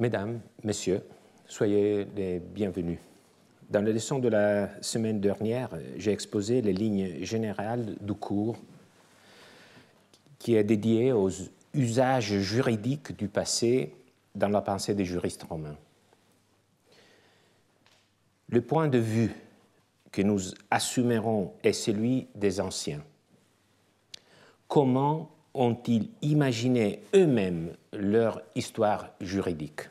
Mesdames, Messieurs, soyez les bienvenus. Dans la leçon de la semaine dernière, j'ai exposé les lignes générales du cours qui est dédié aux usages juridiques du passé dans la pensée des juristes romains. Le point de vue que nous assumerons est celui des anciens. Comment ont-ils imaginé eux-mêmes leur histoire juridique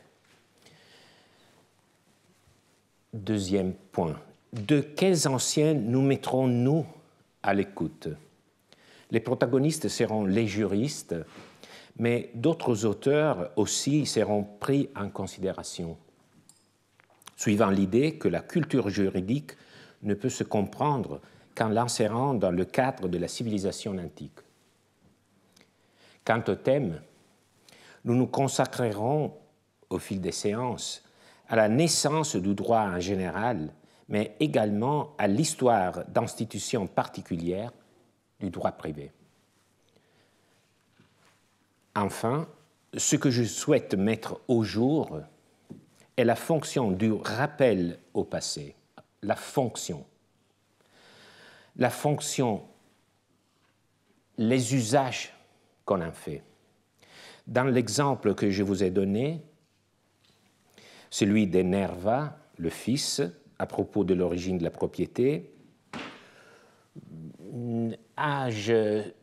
Deuxième point, de quels anciens nous mettrons-nous à l'écoute Les protagonistes seront les juristes, mais d'autres auteurs aussi seront pris en considération, suivant l'idée que la culture juridique ne peut se comprendre qu'en l'insérant dans le cadre de la civilisation antique. Quant au thème, nous nous consacrerons au fil des séances à la naissance du droit en général, mais également à l'histoire d'institutions particulières du droit privé. Enfin, ce que je souhaite mettre au jour est la fonction du rappel au passé, la fonction. La fonction, les usages qu'on en fait. Dans l'exemple que je vous ai donné, celui Nerva, le fils, à propos de l'origine de la propriété, un âge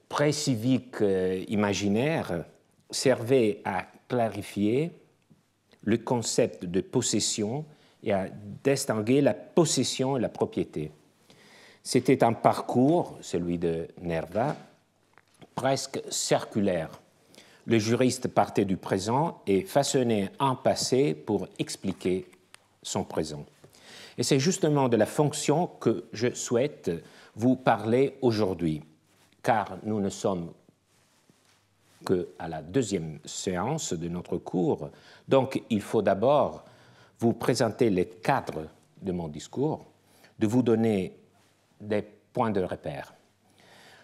pré-civique euh, imaginaire servait à clarifier le concept de possession et à distinguer la possession et la propriété. C'était un parcours, celui de Nerva, presque circulaire. Le juriste partait du présent et façonnait un passé pour expliquer son présent. Et c'est justement de la fonction que je souhaite vous parler aujourd'hui, car nous ne sommes que à la deuxième séance de notre cours, donc il faut d'abord vous présenter les cadres de mon discours, de vous donner des points de repère.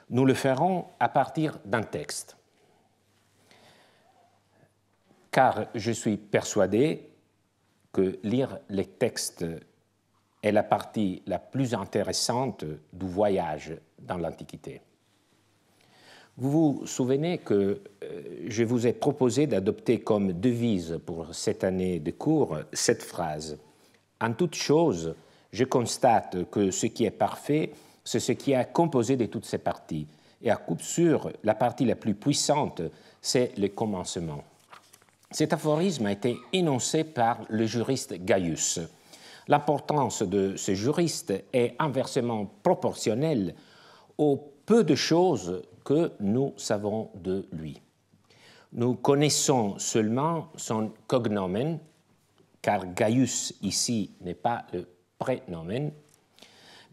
Nous le ferons à partir d'un texte. Car je suis persuadé que lire les textes est la partie la plus intéressante du voyage dans l'Antiquité. Vous vous souvenez que euh, je vous ai proposé d'adopter comme devise pour cette année de cours cette phrase. En toute chose, je constate que ce qui est parfait c'est ce qui est composé de toutes ces parties. Et à coup sûr, la partie la plus puissante, c'est le commencement. Cet aphorisme a été énoncé par le juriste Gaius. L'importance de ce juriste est inversement proportionnelle au peu de choses que nous savons de lui. Nous connaissons seulement son cognomen, car Gaius ici n'est pas le prénomen,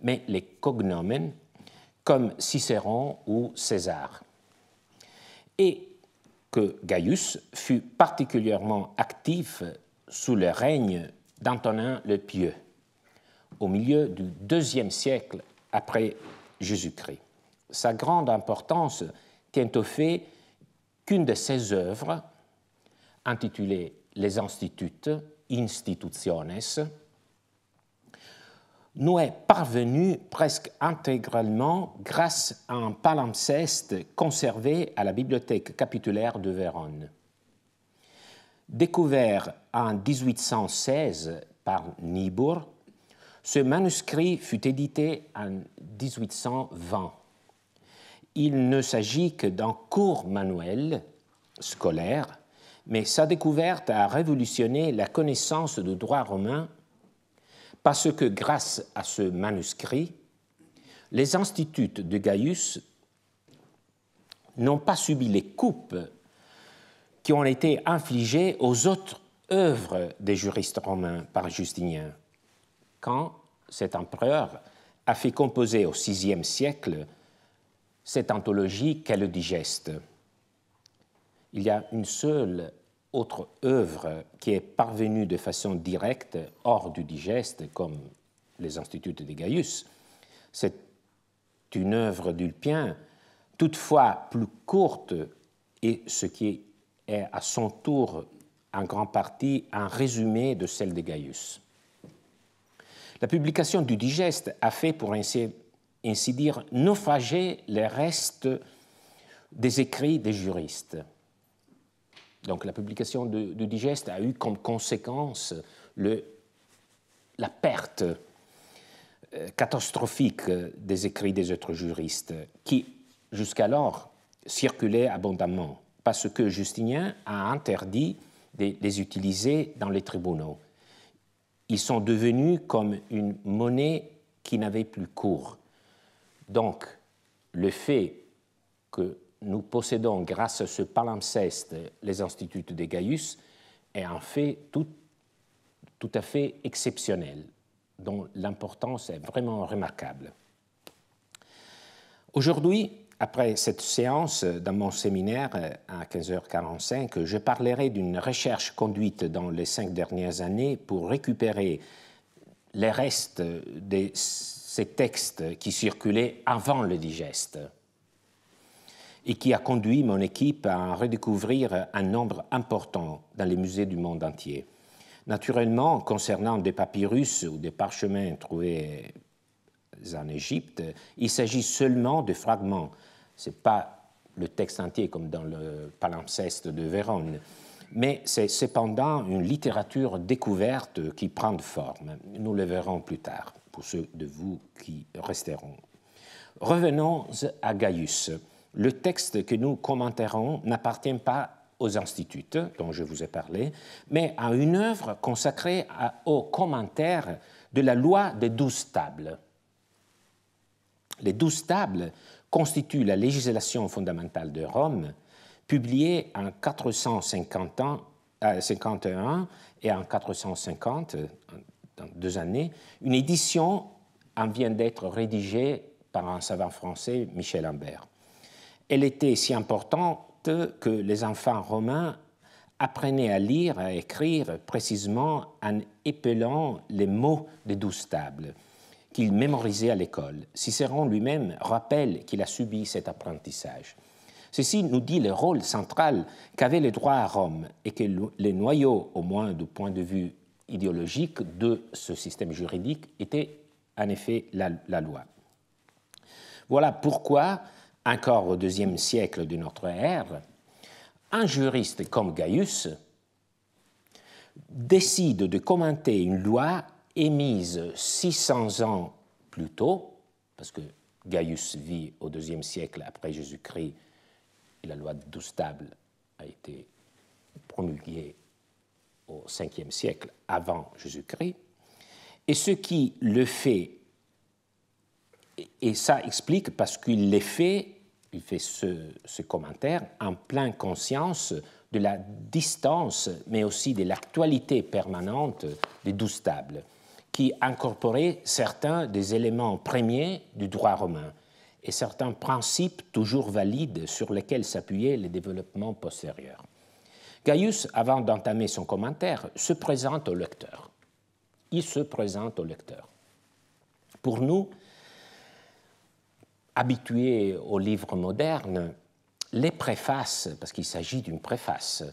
mais les cognomen, comme Cicéron ou César. Et que Gaius fut particulièrement actif sous le règne d'Antonin le Pieux, au milieu du deuxième siècle après Jésus-Christ. Sa grande importance tient au fait qu'une de ses œuvres, intitulée Les Institutes, Institutiones, nous est parvenu presque intégralement grâce à un palimpseste conservé à la bibliothèque capitulaire de Vérone. Découvert en 1816 par Niebuhr, ce manuscrit fut édité en 1820. Il ne s'agit que d'un cours manuel scolaire, mais sa découverte a révolutionné la connaissance du droit romain parce que grâce à ce manuscrit, les instituts de Gaius n'ont pas subi les coupes qui ont été infligées aux autres œuvres des juristes romains par Justinien, quand cet empereur a fait composer au VIe siècle cette anthologie qu'elle digeste. Il y a une seule autre œuvre qui est parvenue de façon directe hors du digeste, comme les Instituts de Gaius, c'est une œuvre d'Ulpien, toutefois plus courte et ce qui est à son tour en grande partie un résumé de celle de Gaius. La publication du digeste a fait, pour ainsi, ainsi dire, naufrager les restes des écrits des juristes. Donc la publication de digeste a eu comme conséquence la perte euh, catastrophique euh, des écrits des autres juristes qui, jusqu'alors, circulaient abondamment parce que Justinien a interdit de les utiliser dans les tribunaux. Ils sont devenus comme une monnaie qui n'avait plus cours. Donc, le fait que nous possédons, grâce à ce palimpseste, les instituts des Gaius, est un fait tout, tout à fait exceptionnel, dont l'importance est vraiment remarquable. Aujourd'hui, après cette séance dans mon séminaire euh, à 15h45, je parlerai d'une recherche conduite dans les cinq dernières années pour récupérer les restes de ces textes qui circulaient avant le digeste et qui a conduit mon équipe à redécouvrir un nombre important dans les musées du monde entier. Naturellement, concernant des papyrus ou des parchemins trouvés en Égypte, il s'agit seulement de fragments. Ce n'est pas le texte entier comme dans le palimpseste de Vérone, mais c'est cependant une littérature découverte qui prend forme. Nous le verrons plus tard, pour ceux de vous qui resteront. Revenons à Gaius le texte que nous commenterons n'appartient pas aux instituts dont je vous ai parlé, mais à une œuvre consacrée à, aux commentaires de la loi des douze tables. Les douze tables constituent la législation fondamentale de Rome, publiée en 450 euh, et en 450, dans deux années. Une édition en vient d'être rédigée par un savant français, Michel Ambert elle était si importante que les enfants romains apprenaient à lire, à écrire précisément en épelant les mots des douze tables qu'ils mémorisaient à l'école. Cicéron lui-même rappelle qu'il a subi cet apprentissage. Ceci nous dit le rôle central qu'avait les droits à Rome et que les noyaux, au moins du point de vue idéologique, de ce système juridique était en effet la loi. Voilà pourquoi encore au deuxième siècle de notre ère, un juriste comme Gaius décide de commenter une loi émise 600 ans plus tôt, parce que Gaius vit au deuxième siècle après Jésus-Christ, et la loi de Doustable a été promulguée au cinquième siècle avant Jésus-Christ, et ce qui le fait, et ça explique parce qu'il l'est fait il fait ce, commentaire en pleine conscience de la distance, mais aussi de l'actualité permanente des douze tables, qui incorporaient certains des éléments premiers du droit romain et certains principes toujours valides sur lesquels s'appuyaient les développements postérieurs. Gaius, avant d'entamer son commentaire, se présente au lecteur. Il se présente au lecteur. Pour nous, habitués aux livres modernes, les préfaces, parce qu'il s'agit d'une préface,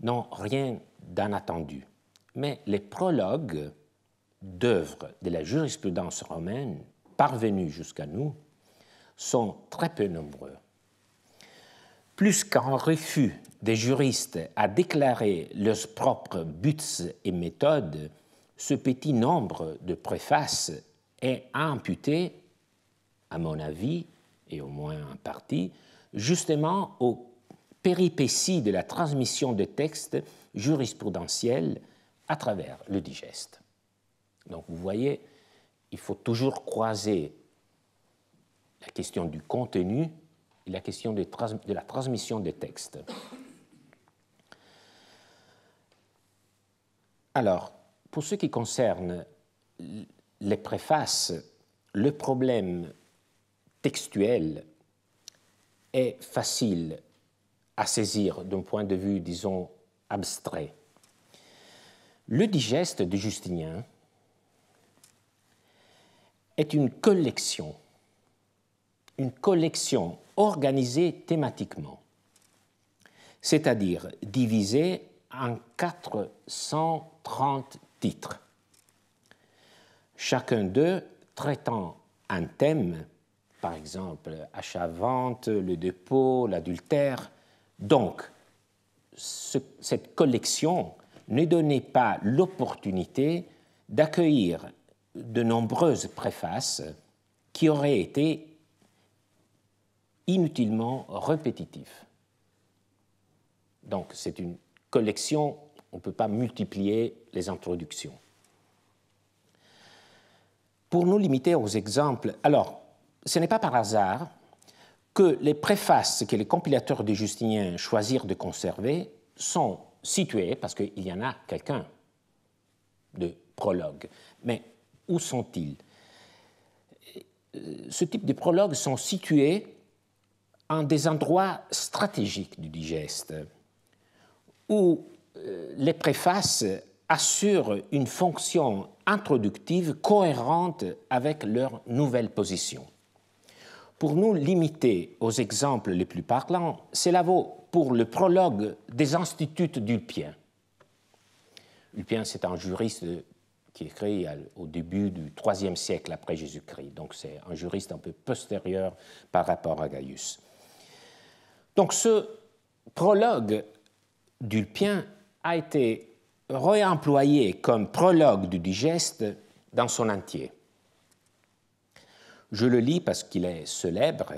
n'ont rien d'inattendu. Mais les prologues d'œuvres de la jurisprudence romaine parvenues jusqu'à nous sont très peu nombreux. Plus qu'en refus des juristes à déclarer leurs propres buts et méthodes, ce petit nombre de préfaces est imputé à mon avis, et au moins en partie, justement aux péripéties de la transmission de textes jurisprudentiels à travers le digeste. Donc vous voyez, il faut toujours croiser la question du contenu et la question de, de la transmission des textes. Alors, pour ce qui concerne les préfaces, le problème textuel est facile à saisir d'un point de vue, disons, abstrait. Le digeste de Justinien est une collection, une collection organisée thématiquement, c'est-à-dire divisée en 430 titres, chacun d'eux traitant un thème par exemple, achat-vente, le dépôt, l'adultère. Donc, cette collection ne donnait pas l'opportunité d'accueillir de nombreuses préfaces qui auraient été inutilement répétitives. Donc c'est une collection, on ne peut pas multiplier les introductions. Pour nous limiter aux exemples, alors ce n'est pas par hasard que les préfaces que les compilateurs de Justinien choisirent de conserver sont situées, parce qu'il y en a quelqu'un de prologue. Mais où sont-ils euh, Ce type de prologues sont situés en des endroits stratégiques du digeste, où euh, les préfaces assurent une fonction introductive cohérente avec leur nouvelle position. Pour nous limiter aux exemples les plus parlants, cela vaut pour le prologue des instituts d'Ulpien. Ulpien, c'est un juriste qui écrit au début du IIIe siècle après Jésus-Christ, donc c'est un juriste un peu postérieur par rapport à Gaius. Donc ce prologue d'Ulpien a été réemployé comme prologue du digeste dans son entier. Je le lis parce qu'il est célèbre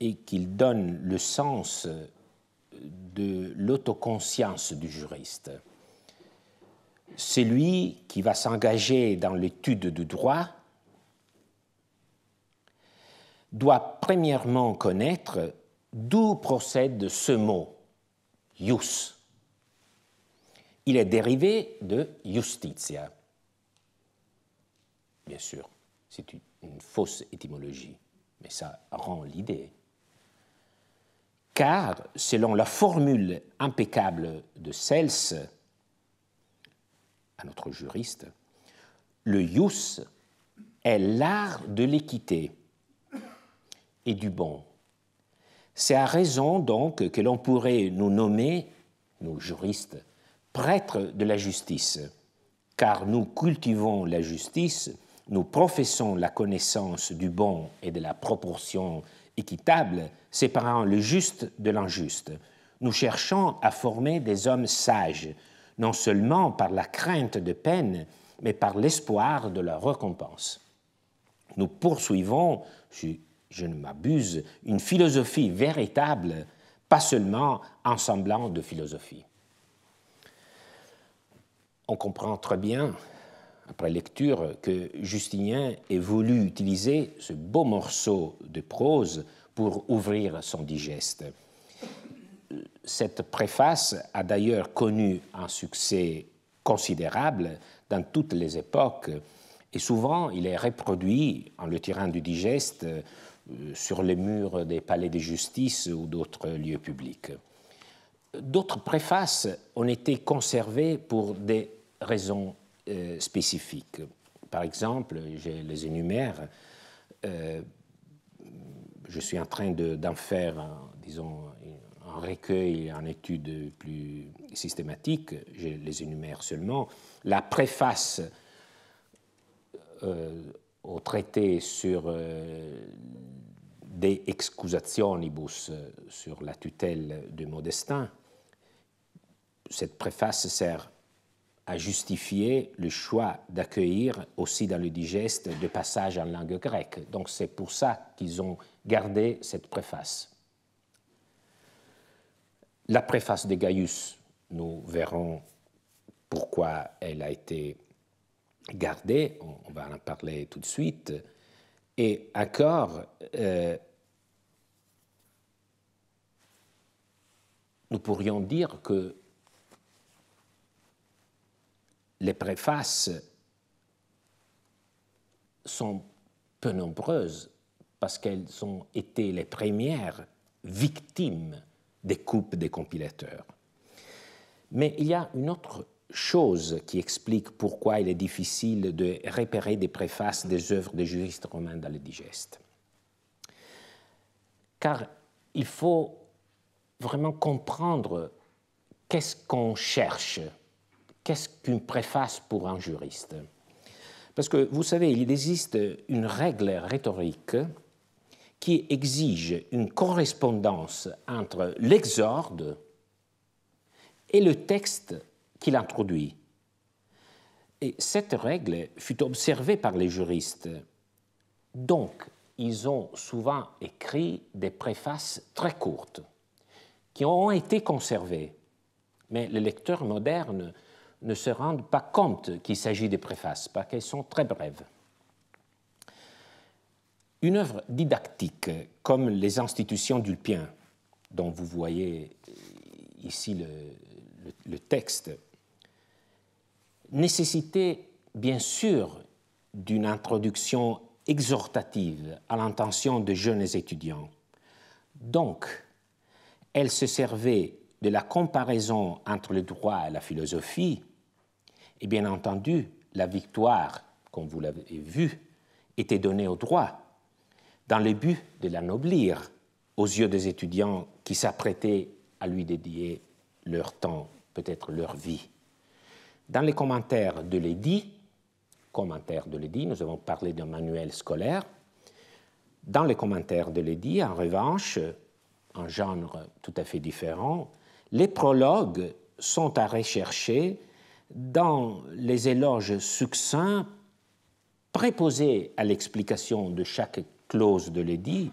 et qu'il donne le sens de l'autoconscience du juriste. Celui qui va s'engager dans l'étude du droit doit premièrement connaître d'où procède ce mot, ius. Il est dérivé de justitia, bien sûr. C'est une, fausse étymologie, mais ça rend l'idée. Car, selon la formule impeccable de Cels, à notre juriste, le ius est l'art de l'équité et du bon. C'est à raison donc que l'on pourrait nous nommer, nos juristes, prêtres de la justice, car nous cultivons la justice nous professons la connaissance du bon et de la proportion équitable, séparant le juste de l'injuste. Nous cherchons à former des hommes sages, non seulement par la crainte de peine, mais par l'espoir de la récompense. Nous poursuivons, je ne m'abuse, une philosophie véritable, pas seulement un semblant de philosophie. On comprend très bien après lecture, que Justinien ait voulu utiliser ce beau morceau de prose pour ouvrir son digeste. Cette préface a d'ailleurs connu un succès considérable dans toutes les époques, et souvent il est reproduit en le tirant du digeste euh, sur les murs des palais de justice ou d'autres lieux publics. D'autres préfaces ont été conservées pour des raisons euh, spécifiques. Par exemple, je les énumère. Euh, je suis en train d'en faire, un, euh, disons, un recueil, une étude plus systématique. Je les énumère seulement. La préface au traité sur des De Excusationibus, sur la tutelle de Modestin. Cette préface sert a justifié le choix d'accueillir aussi dans le digeste de passages en langue grecque. Donc c'est pour ça qu'ils ont gardé cette préface. La préface de Gaius, nous verrons pourquoi elle a été gardée, on, va en parler tout de suite. Et encore, euh, nous pourrions dire que les préfaces sont peu nombreuses parce qu'elles ont été les premières victimes des coupes des compilateurs. Mais il y a une autre chose qui explique pourquoi il est difficile de repérer des préfaces des œuvres des juristes romains dans le digeste. Car il faut vraiment comprendre qu'est-ce qu'on cherche Qu'est-ce qu'une préface pour un juriste Parce que vous savez, il existe une règle rhétorique qui exige une correspondance entre l'exorde et le texte qu'il introduit. Et cette règle fut observée par les juristes. Donc, ils ont souvent écrit des préfaces très courtes, qui ont été conservées. Mais le lecteur moderne ne se rendent pas compte qu'il s'agit des préfaces, parce qu'elles sont très brèves. Une œuvre didactique, comme les institutions d'Ulpien, dont vous voyez euh, ici le, le texte, nécessitait bien sûr d'une introduction exhortative à l'intention de jeunes étudiants. Donc, elle se servait de la comparaison entre le droit et la philosophie et bien entendu, la victoire, comme vous l'avez vu, était donnée au droit, dans le but de l'annoblir aux yeux des étudiants qui s'apprêtaient à lui dédier leur temps, peut-être leur vie. Dans les commentaires de l'édit, commentaires de l'édit, nous avons parlé d'un manuel scolaire. Dans les commentaires de l'édit, en revanche, un genre tout à fait différent, les prologues sont à rechercher dans les éloges succincts préposés à l'explication de chaque clause de l'édit,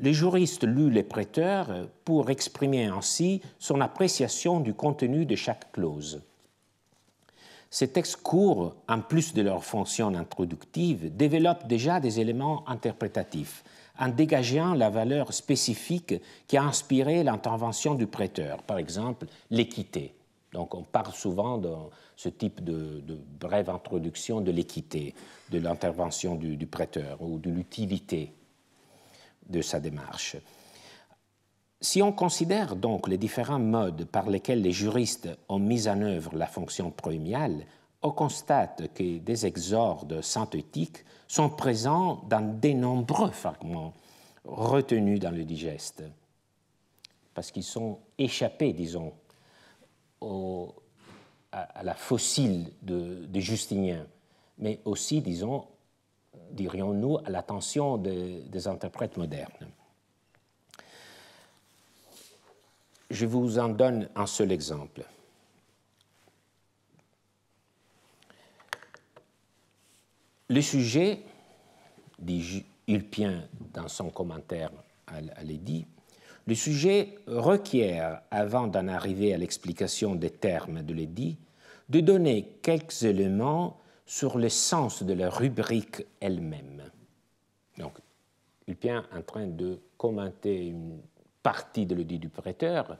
le juriste lut les prêteurs pour exprimer ainsi son appréciation du contenu de chaque clause. Ces textes courts, en plus de leur fonction introductive, développent déjà des éléments interprétatifs, en dégageant la valeur spécifique qui a inspiré l'intervention du prêteur, par exemple l'équité. Donc on parle souvent de ce type de, brève introduction de l'équité, de l'intervention du, prêteur ou de l'utilité de sa démarche. Si on considère donc les différents modes par lesquels les juristes ont mis en œuvre la fonction premiale, on constate que des exordes synthétiques sont présents dans de nombreux fragments retenus dans le digeste, parce qu'ils sont échappés, disons, à, la fossile de, Justinien, mais aussi, disons, dirions-nous, à l'attention des interprètes modernes. Je vous en donne un seul exemple. Le sujet, dit Ulpien dans son commentaire à l'Édit, le sujet requiert, avant d'en arriver à l'explication des termes de l'édit, de donner quelques éléments sur le sens de la rubrique elle-même. Donc, il vient en train de commenter une partie de l'édit du prêteur.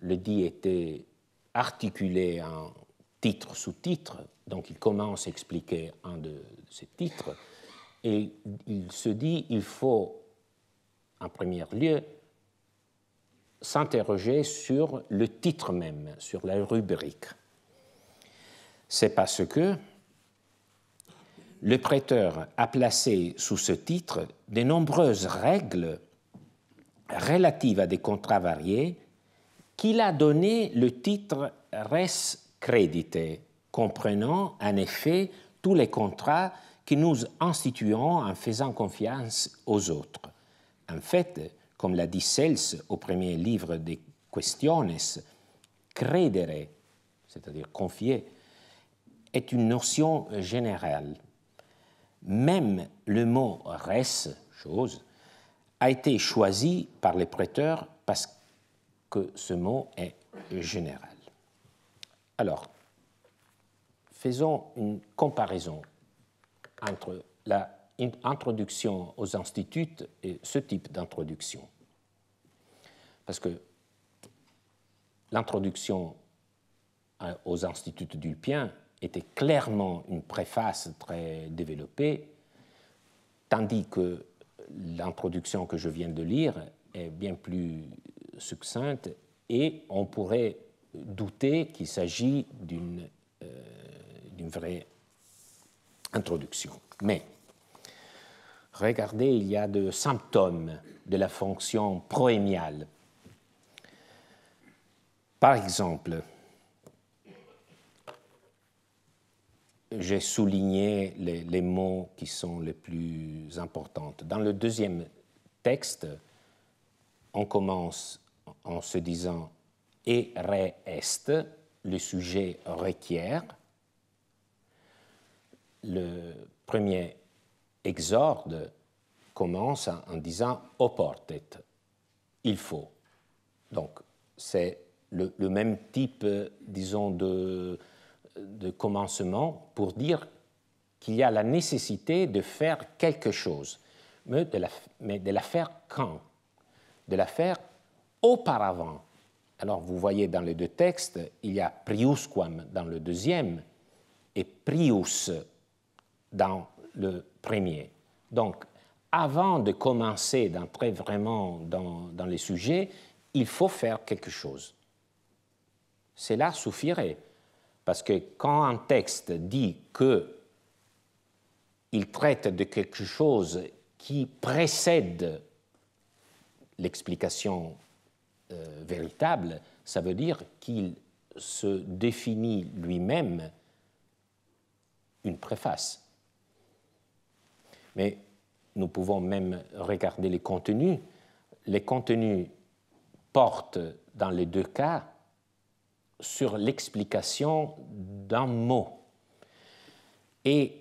L'édit était articulé en titre sous titre, donc il commence à expliquer un de ces titres, et il se dit il faut, en premier lieu, s'interroger sur le titre même, sur la rubrique. C'est parce que le prêteur a placé sous ce titre de nombreuses règles relatives à des contrats variés qu'il a donné le titre res credite, comprenant en effet tous les contrats que nous instituons en faisant confiance aux autres. En fait, comme l'a dit Cels au premier livre des Questiones, credere, c'est-à-dire confier, est une notion générale. Même le mot res, chose, a été choisi par les prêteurs parce que ce mot est général. Alors, faisons une comparaison entre la introduction aux instituts et ce type d'introduction. Parce que l'introduction aux instituts d'Ulpien était clairement une préface très développée, tandis que l'introduction que je viens de lire est bien plus succincte et on pourrait douter qu'il s'agit d'une euh, vraie introduction. Mais Regardez, il y a des symptômes de la fonction proémiale. Par exemple, j'ai souligné les, mots qui sont les plus importants. Dans le deuxième texte, on commence en se disant et re est, le sujet requiert. Le premier exorde commence en, disant oportet, il faut. Donc c'est le, même type, euh, disons, de, commencement pour dire qu'il y a la nécessité de faire quelque chose, mais de la, mais de la faire quand De la faire auparavant. Alors vous voyez dans les deux textes, il y a priusquam dans le deuxième et prius dans le premier. Donc, avant de commencer d'entrer vraiment dans, les sujets, il faut faire quelque chose. Cela suffirait. Parce que quand un texte dit que il traite de quelque chose qui précède l'explication euh, véritable, ça veut dire qu'il se définit lui-même une préface mais nous pouvons même regarder les contenus. Les contenus portent dans les deux cas sur l'explication d'un mot. Et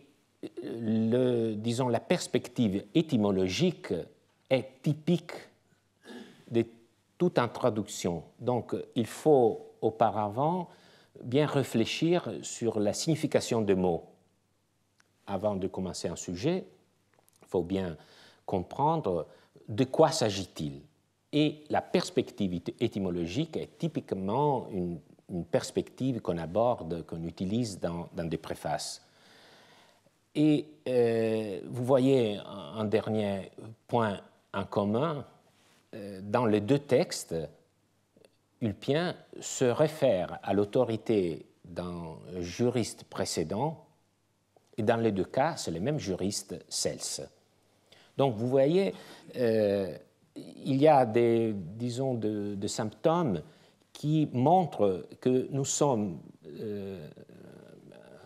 disons, la perspective étymologique est typique de toute introduction. Donc il faut auparavant bien réfléchir sur la signification des mots avant de commencer un sujet faut bien comprendre de quoi s'agit-il. Et la perspective étymologique est typiquement une, perspective qu'on aborde, qu'on utilise dans, des préfaces. Et euh, vous voyez un, dernier point en commun. Euh, dans les deux textes, Ulpien se réfère à l'autorité d'un juriste précédent, et dans les deux cas, c'est le même juriste, Cels. Donc vous voyez, euh, il y a des, disons, de, symptômes qui montrent que nous sommes euh,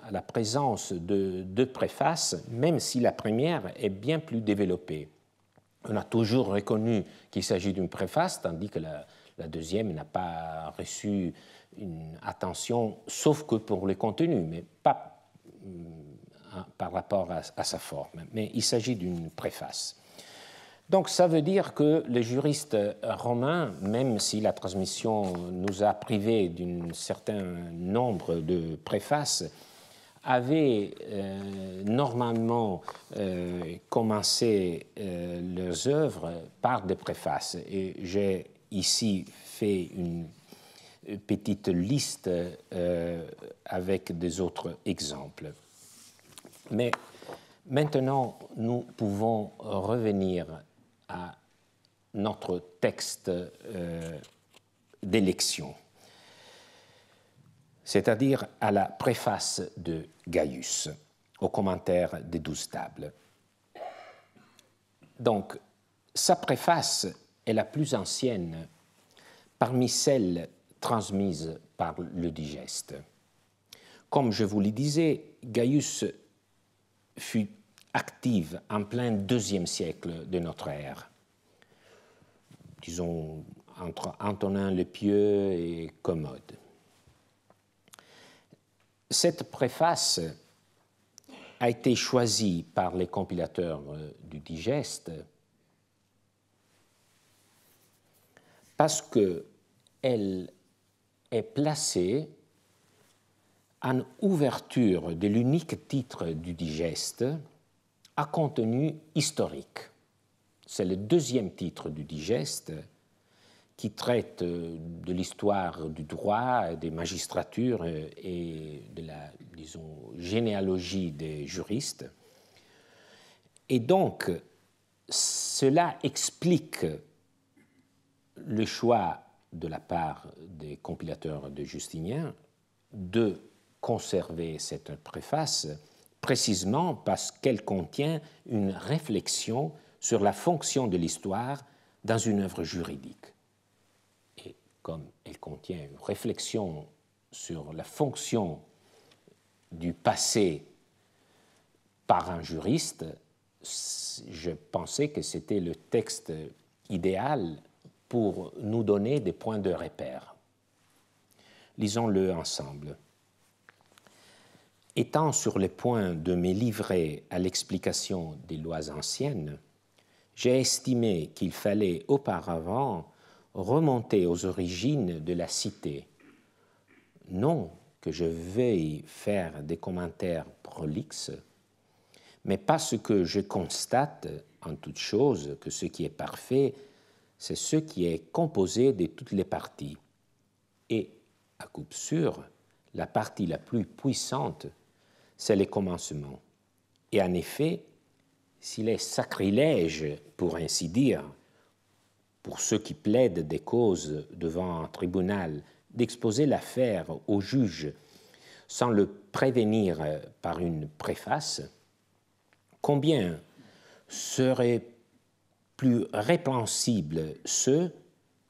à la présence de deux préfaces, même si la première est bien plus développée. On a toujours reconnu qu'il s'agit d'une préface, tandis que la, la deuxième n'a pas reçu une attention, sauf que pour le contenu, mais pas par rapport à, sa forme, mais il s'agit d'une préface. Donc ça veut dire que les juristes romains, même si la transmission nous a privés d'un certain nombre de préfaces, avaient euh, normalement euh, commencé euh, leurs œuvres par des préfaces. Et j'ai ici fait une petite liste avec des autres exemples. Mais maintenant, nous pouvons revenir à notre texte euh, d'élection, c'est-à-dire à la préface de Gaius, au commentaire des douze tables. Donc, sa préface est la plus ancienne parmi celles transmises par le digeste. Comme je vous le disais, Gaius fut active en plein deuxième siècle de notre ère. Disons entre Antonin le Pieux et Commode. Cette préface a été choisie par les compilateurs euh, du Digeste parce qu'elle est placée en ouverture de l'unique titre du digeste, à contenu historique. C'est le deuxième titre du digeste qui traite de l'histoire du droit, des magistratures et de la, disons, généalogie des juristes. Et donc, cela explique le choix de la part des compilateurs de Justinien de conserver cette préface précisément parce qu'elle contient une réflexion sur la fonction de l'histoire dans une œuvre juridique. Et comme elle contient une réflexion sur la fonction du passé par un juriste, je pensais que c'était le texte idéal pour nous donner des points de repère. Lisons-le ensemble étant sur le point de me livrer à l'explication des lois anciennes, j'ai estimé qu'il fallait auparavant remonter aux origines de la cité. Non que je veuille faire des commentaires prolixes, mais parce que je constate en toute chose que ce qui est parfait, c'est ce qui est composé de toutes les parties. Et, à coup sûr, la partie la plus puissante c'est le commencement. Et en effet, s'il est sacrilège, pour ainsi dire, pour ceux qui plaident des causes devant un tribunal, d'exposer l'affaire au juge sans le prévenir par une préface, combien seraient plus répréhensibles ceux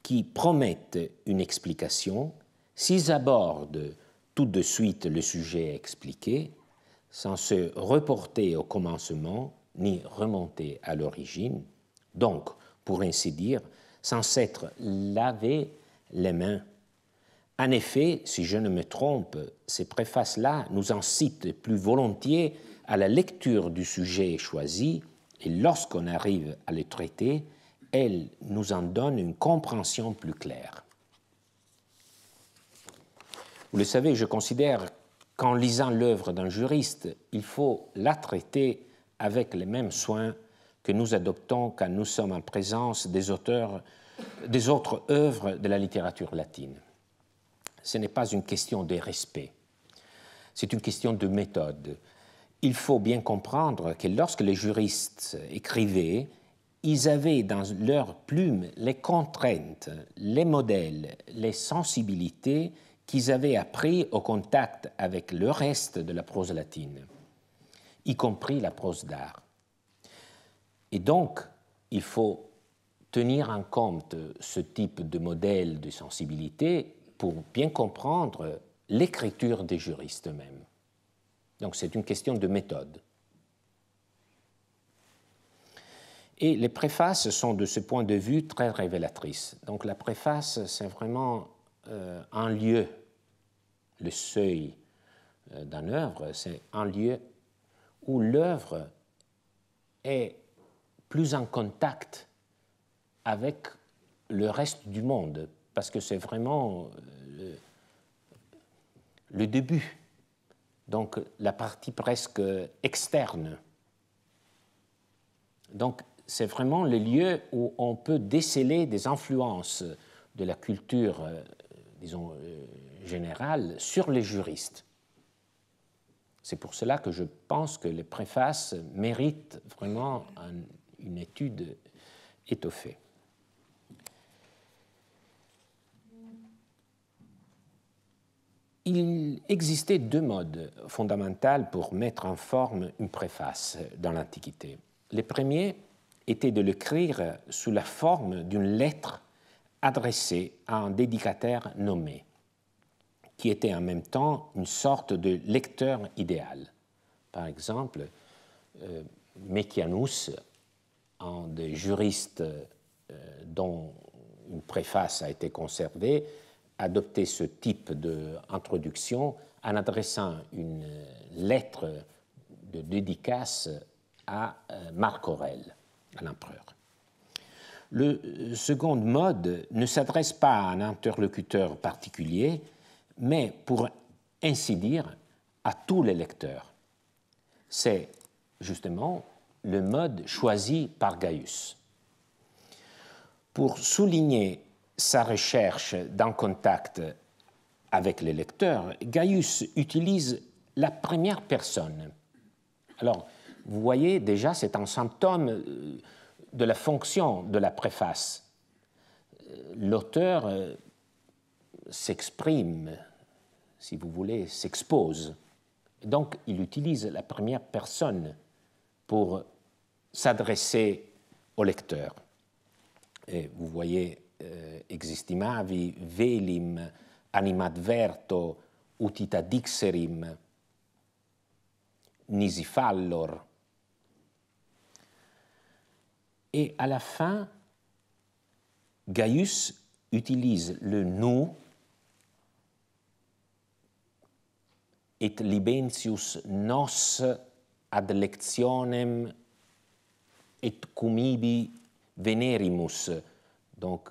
qui promettent une explication s'ils abordent tout de suite le sujet expliqué sans se reporter au commencement ni remonter à l'origine, donc, pour ainsi dire, sans s'être lavé les mains. En effet, si je ne me trompe, ces préfaces-là nous incitent plus volontiers à la lecture du sujet choisi, et lorsqu'on arrive à le traiter, elles nous en donnent une compréhension plus claire. Vous le savez, je considère qu'en lisant l'œuvre d'un juriste, il faut la traiter avec les mêmes soins que nous adoptons quand nous sommes en présence des auteurs des autres œuvres de la littérature latine. Ce n'est pas une question de respect, c'est une question de méthode. Il faut bien comprendre que lorsque les juristes écrivaient, ils avaient dans leurs plumes les contraintes, les modèles, les sensibilités qu'ils avaient appris au contact avec le reste de la prose latine, y compris la prose d'art. Et donc, il faut tenir en compte ce type de modèle de sensibilité pour bien comprendre l'écriture des juristes eux-mêmes. Donc c'est une question de méthode. Et les préfaces sont de ce point de vue très révélatrices. Donc la préface, c'est vraiment un euh, lieu, le seuil d'un euh, d'une œuvre, c'est un lieu où l'œuvre est plus en contact avec le reste du monde, parce que c'est vraiment euh, le, début, donc la partie presque externe. Donc c'est vraiment le lieu où on peut déceler des influences de la culture disons, euh, générale sur les juristes. C'est pour cela que je pense que les préfaces méritent vraiment une étude étoffée. Il existait deux modes fondamentaux pour mettre en forme une préface dans l'Antiquité. Le premier était de l'écrire sous la forme d'une lettre adressé à un dédicataire nommé, qui était en même temps une sorte de lecteur idéal. Par exemple, euh, Mekianus, un des juristes euh, dont une préface a été conservée, adoptait ce type d'introduction en adressant une lettre de dédicace à euh, Marc Aurèle, à l'empereur. Le euh, second mode ne s'adresse pas à un interlocuteur particulier, mais pour ainsi dire à tous les lecteurs. C'est justement le mode choisi par Gaius. Pour souligner sa recherche d'un contact avec les lecteurs, Gaius utilise la première personne. Alors, vous voyez déjà, c'est un symptôme euh, de la fonction de la préface. Euh, l'auteur euh, s'exprime, si vous voulez, s'expose. Donc il utilise la première personne pour s'adresser au lecteur. vous voyez euh, existimavi velim animadverto utita dixerim nisi fallor et à la fin, Gaius utilise le nous et libentius nos ad lectionem et cumibi venerimus. Donc,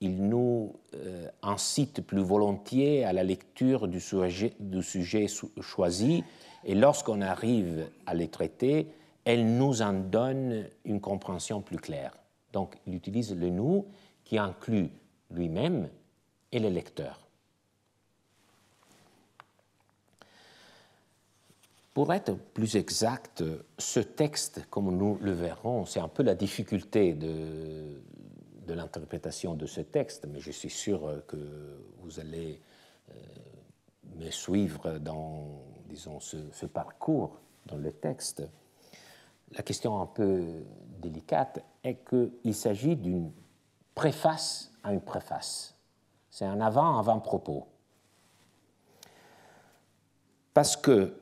il nous euh, incite plus volontiers à la lecture du sujet, du sujet choisi, et lorsqu'on arrive à les traiter, elle nous en donne une compréhension plus claire. Donc il utilise le nous qui inclut lui-même et les lecteurs. Pour être plus exact, ce texte, comme nous le verrons, c'est un peu la difficulté de, l'interprétation de ce texte, mais je suis sûr que vous allez euh, me suivre dans, disons, ce parcours dans le texte. La question un peu délicate est qu'il s'agit d'une préface à une préface. C'est un avant-avant-propos. Parce que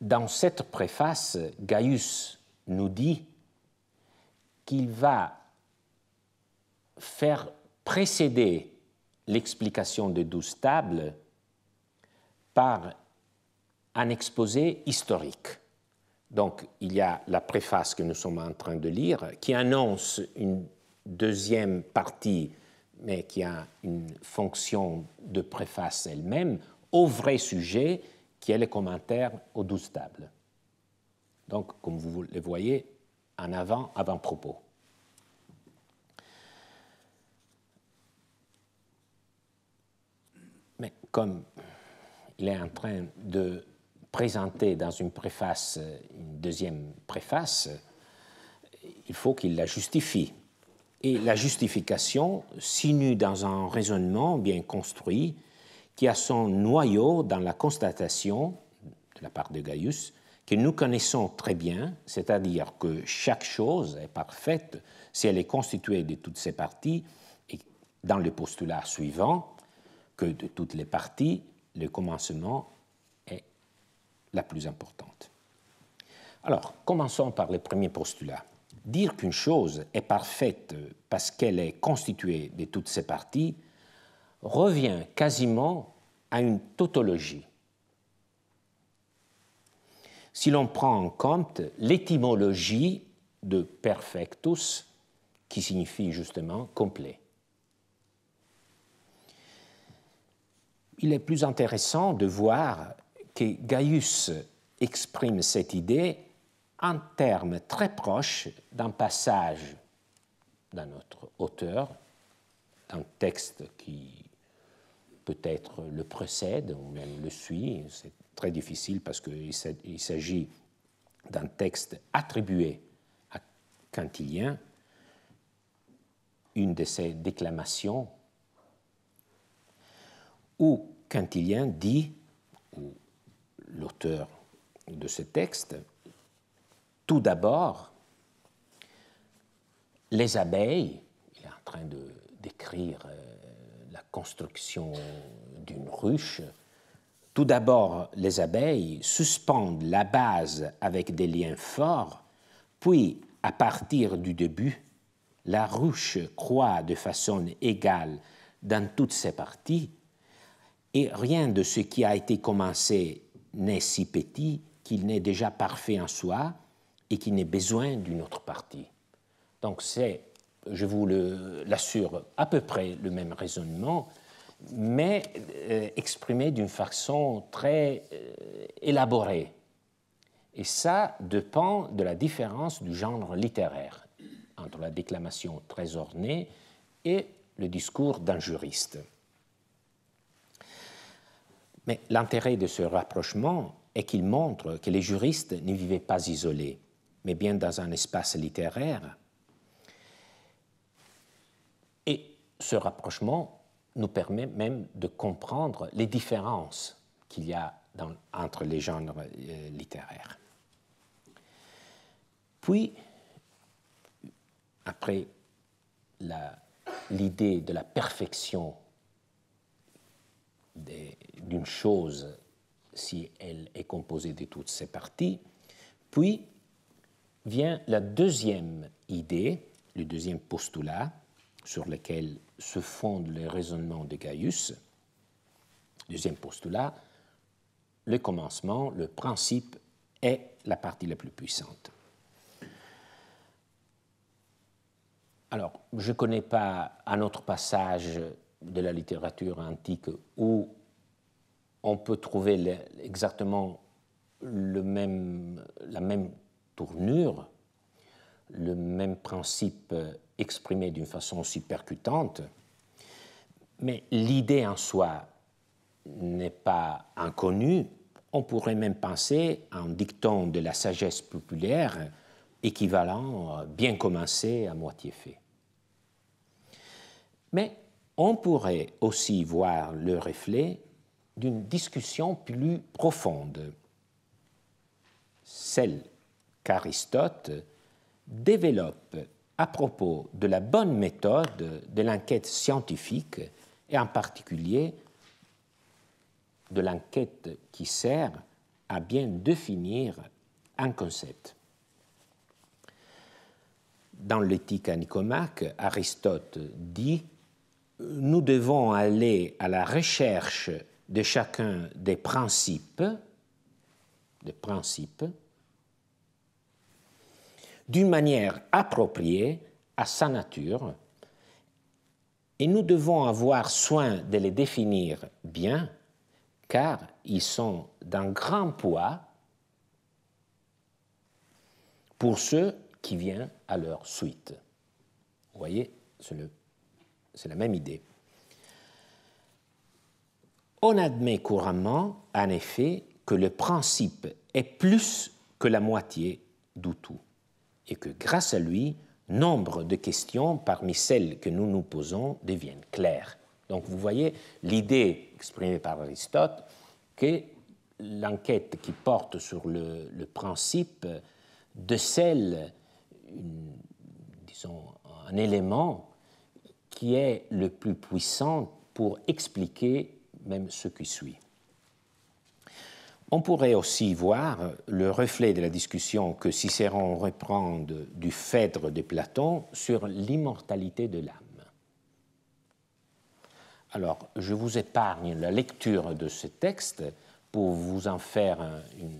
dans cette préface, Gaius nous dit qu'il va faire précéder l'explication des douze tables par un exposé historique. Donc, il y a la préface que nous sommes en train de lire, qui annonce une deuxième partie, mais qui a une fonction de préface elle-même, au vrai sujet, qui est le commentaire aux douze tables. Donc, comme vous le voyez, en avant, avant-propos. Mais comme il est en train de présenté dans une préface, euh, une deuxième préface, il faut qu'il la justifie. Et la justification sinue dans un raisonnement bien construit qui a son noyau dans la constatation, de la part de Gaius, que nous connaissons très bien, c'est-à-dire que chaque chose est parfaite si elle est constituée de toutes ses parties, et dans le postulat suivant, que de toutes les parties, le commencement la plus importante. Alors, commençons par le premier postulat. Dire qu'une chose est parfaite parce qu'elle est constituée de toutes ses parties revient quasiment à une tautologie. Si l'on prend en compte l'étymologie de perfectus, qui signifie justement complet. Il est plus intéressant de voir que Gaius exprime cette idée en termes très proches d'un passage d'un autre auteur, d'un texte qui peut-être le précède ou même le suit. C'est très difficile parce qu'il s'agit d'un texte attribué à Quintilien, une de ses déclamations, où Quintilien dit, ou l'auteur de ce texte, tout d'abord, les abeilles, il est en train de décrire euh, la construction d'une ruche, tout d'abord les abeilles suspendent la base avec des liens forts, puis à partir du début, la ruche croît de façon égale dans toutes ses parties, et rien de ce qui a été commencé n'est si petit qu'il n'est déjà parfait en soi et qu'il n'ait besoin d'une autre partie. Donc c'est, je vous l'assure, à peu près le même raisonnement, mais euh, exprimé d'une façon très euh, élaborée. Et ça dépend de la différence du genre littéraire entre la déclamation très ornée et le discours d'un juriste. Mais l'intérêt de ce rapprochement est qu'il montre que les juristes ne vivaient pas isolés, mais bien dans un espace littéraire. Et ce rapprochement nous permet même de comprendre les différences qu'il y a entre les genres euh, littéraires. Puis, après l'idée de la perfection d'une chose si elle est composée de toutes ses parties. Puis vient la deuxième idée, le deuxième postulat sur lequel se fondent les raisonnements de Gaius. Deuxième postulat, le commencement, le principe est la partie la plus puissante. Alors, je ne connais pas un autre passage de la littérature antique où on peut trouver exactement le même, la même tournure, le même principe euh, exprimé d'une façon aussi percutante, mais l'idée en soi n'est pas inconnue. On pourrait même penser à un dicton de la sagesse populaire équivalent euh, bien commencé à moitié fait. Mais on pourrait aussi voir le reflet d'une discussion plus profonde, celle qu'Aristote développe à propos de la bonne méthode de l'enquête scientifique et en particulier de l'enquête qui sert à bien définir un concept. Dans l'éthique à Nicomaque, Aristote dit nous devons aller à la recherche de chacun des principes, des principes, d'une manière appropriée à sa nature, et nous devons avoir soin de les définir bien, car ils sont d'un grand poids pour ceux qui viennent à leur suite. Vous voyez, c'est le c'est la même idée. On admet couramment, en effet, que le principe est plus que la moitié du tout, et que grâce à lui, nombre de questions parmi celles que nous nous posons deviennent claires. Donc vous voyez l'idée exprimée par Aristote que l'enquête qui porte sur le, principe de celle, disons, un élément qui est le plus puissant pour expliquer même ce qui suit. On pourrait aussi voir le reflet de la discussion que Cicéron reprend du Phèdre de Platon sur l'immortalité de l'âme. Alors, je vous épargne la lecture de ce texte pour vous en faire une,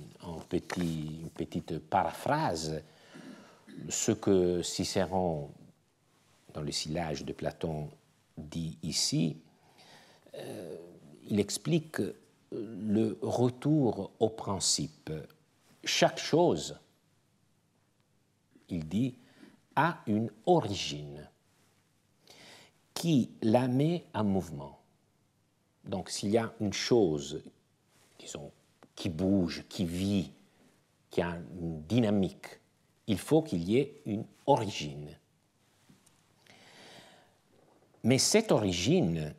petite, petite paraphrase. Ce que Cicéron dans le silage de Platon dit ici, euh, il explique le retour au principe. Chaque chose, il dit, a une origine qui la met en mouvement. Donc s'il y a une chose, disons, qui bouge, qui vit, qui a une dynamique, il faut qu'il y ait une origine. Mais cette origine,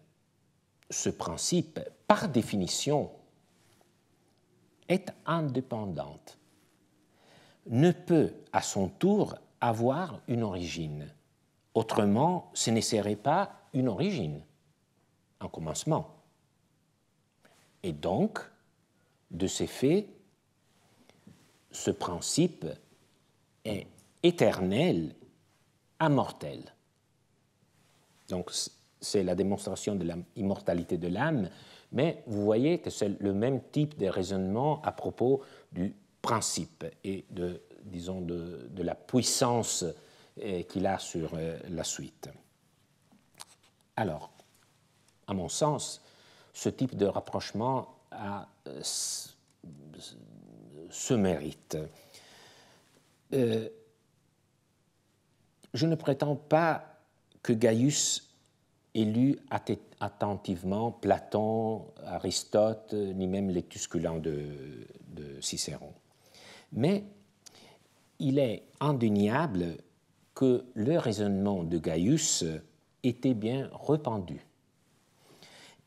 ce principe, par définition, est indépendante, ne peut à son tour avoir une origine. Autrement, ce ne pas une origine, un commencement. Et donc, de ces faits, ce principe est éternel, immortel. Donc c'est la démonstration de l'immortalité de l'âme, mais vous voyez que c'est le même type de raisonnement à propos du principe et de, disons, de, la puissance euh, qu'il a sur euh, la suite. Alors, à mon sens, ce type de rapprochement a euh, ce mérite. je ne prétends pas que Gaius lu attentivement Platon, Aristote, ni même les Tusculans de, de Cicéron. Mais il est indéniable que le raisonnement de Gaius était bien répandu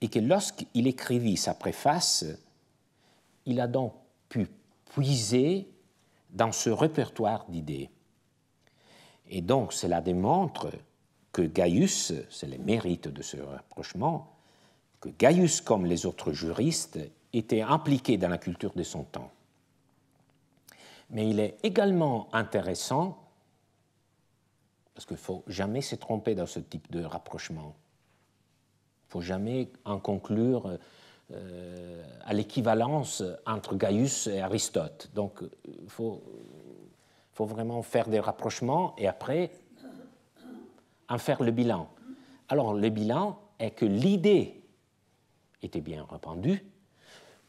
et que lorsqu'il écrivit sa préface, il a donc pu puiser dans ce répertoire d'idées. Et donc cela démontre que Gaius, c'est le mérite de ce rapprochement, que Gaius, comme les autres juristes, était impliqué dans la culture de son temps. Mais il est également intéressant, parce qu'il ne faut jamais se tromper dans ce type de rapprochement. Il ne faut jamais en conclure euh, à l'équivalence entre Gaius et Aristote. Donc il euh, faut vraiment faire des rapprochements et après en faire le bilan. Alors, le bilan est que l'idée était bien répandue,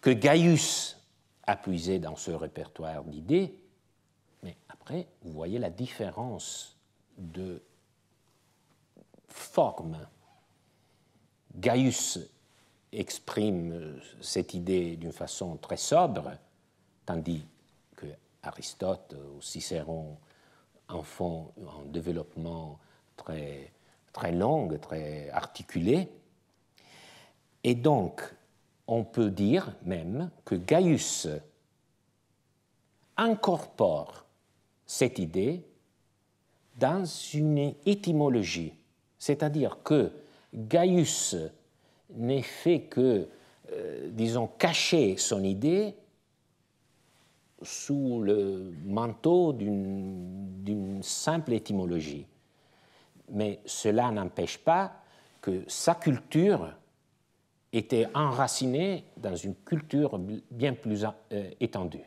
que Gaius a puisé dans ce répertoire d'idées, mais après, vous voyez la différence de forme. Gaius exprime cette idée d'une façon très sobre, tandis que Aristote ou Cicéron en font un développement très, très longue, très articulée. Et donc, on peut dire même que Gaius incorpore cette idée dans une étymologie, c'est-à-dire que Gaius n'est fait que, euh, disons, cacher son idée sous le manteau d'une simple étymologie mais cela n'empêche pas que sa culture était enracinée dans une culture bien plus euh, étendue.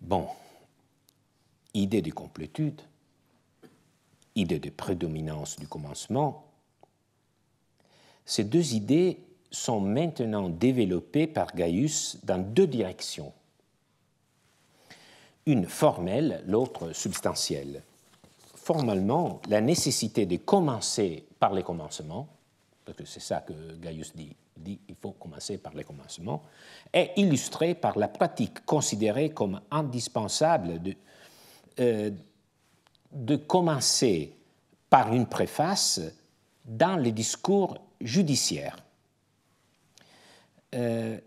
Bon, idée de complétude, idée de prédominance du commencement, ces deux idées sont maintenant développées par Gaius dans deux directions, une formelle, l'autre substantielle formellement la nécessité de commencer par les commencements, parce que c'est ça que Gaius dit, dit il faut commencer par les commencements, est illustrée par la pratique considérée comme indispensable de, euh, de commencer par une préface dans les discours judiciaires. Euh,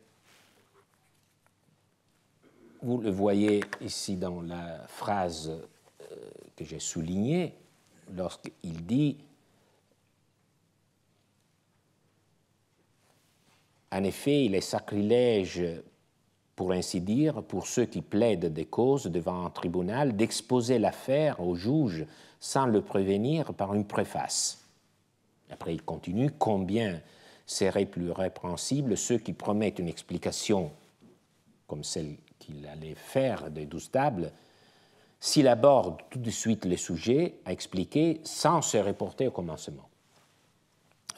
vous le voyez ici dans la phrase euh, que j'ai souligné lorsqu'il dit En effet, il est sacrilège, pour ainsi dire, pour ceux qui plaident des causes devant un tribunal, d'exposer l'affaire au juge sans le prévenir par une préface. Après, il continue Combien serait plus répréhensible ceux qui promettent une explication comme celle qu'il allait faire des douze tables s'il aborde tout de suite le sujet à expliquer sans se reporter au commencement.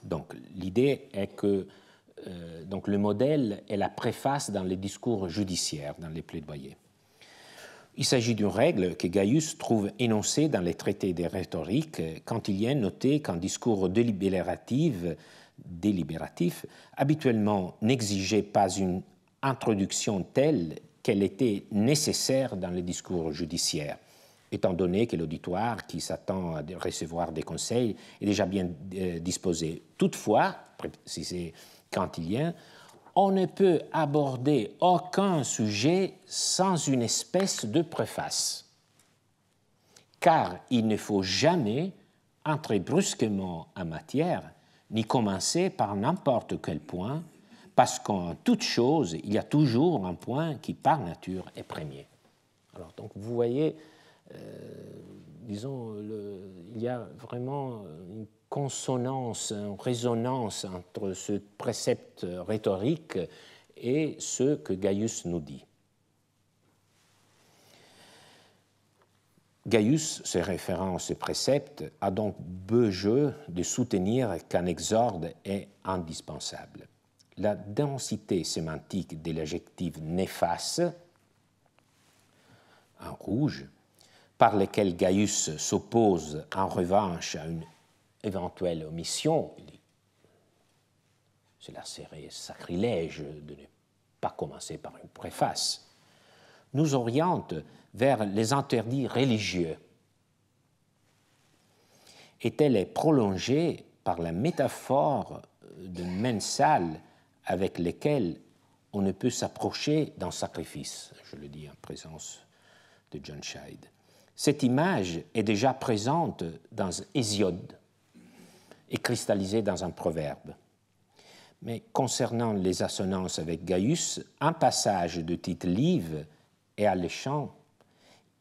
Donc l'idée est que euh, donc le modèle est la préface dans les discours judiciaires, dans les plaidoyers. Il s'agit d'une règle que Gaius trouve énoncée dans les traités des rhétoriques quand il y est noté qu'un discours délibératif habituellement n'exigeait pas une introduction telle qu'elle était nécessaire dans le discours judiciaire, étant donné que l'auditoire qui s'attend à recevoir des conseils est déjà bien euh, disposé. Toutefois, si c'est on ne peut aborder aucun sujet sans une espèce de préface, car il ne faut jamais entrer brusquement en matière, ni commencer par n'importe quel point parce qu'en toute chose, il y a toujours un point qui, par nature, est premier. Alors, donc, vous voyez, euh, disons, il y a vraiment une consonance, une résonance entre ce précepte rhétorique et ce que Gaius nous dit. Gaius, se référant à ce précepte, a donc beau jeu de soutenir qu'un exorde est indispensable la densité sémantique de l'adjectif néfaste, en rouge, par lequel Gaius s'oppose en revanche à une éventuelle omission. Cela serait sacrilège de ne pas commencer par une préface. Nous oriente vers les interdits religieux. Et elle est prolongée par la métaphore de mensale? avec lesquels on ne peut s'approcher d'un sacrifice, je le dis en présence de John Scheid. Cette image est déjà présente dans Hésiode et cristallisée dans un proverbe. Mais concernant les assonances avec Gaius, un passage de Tite Live est alléchant.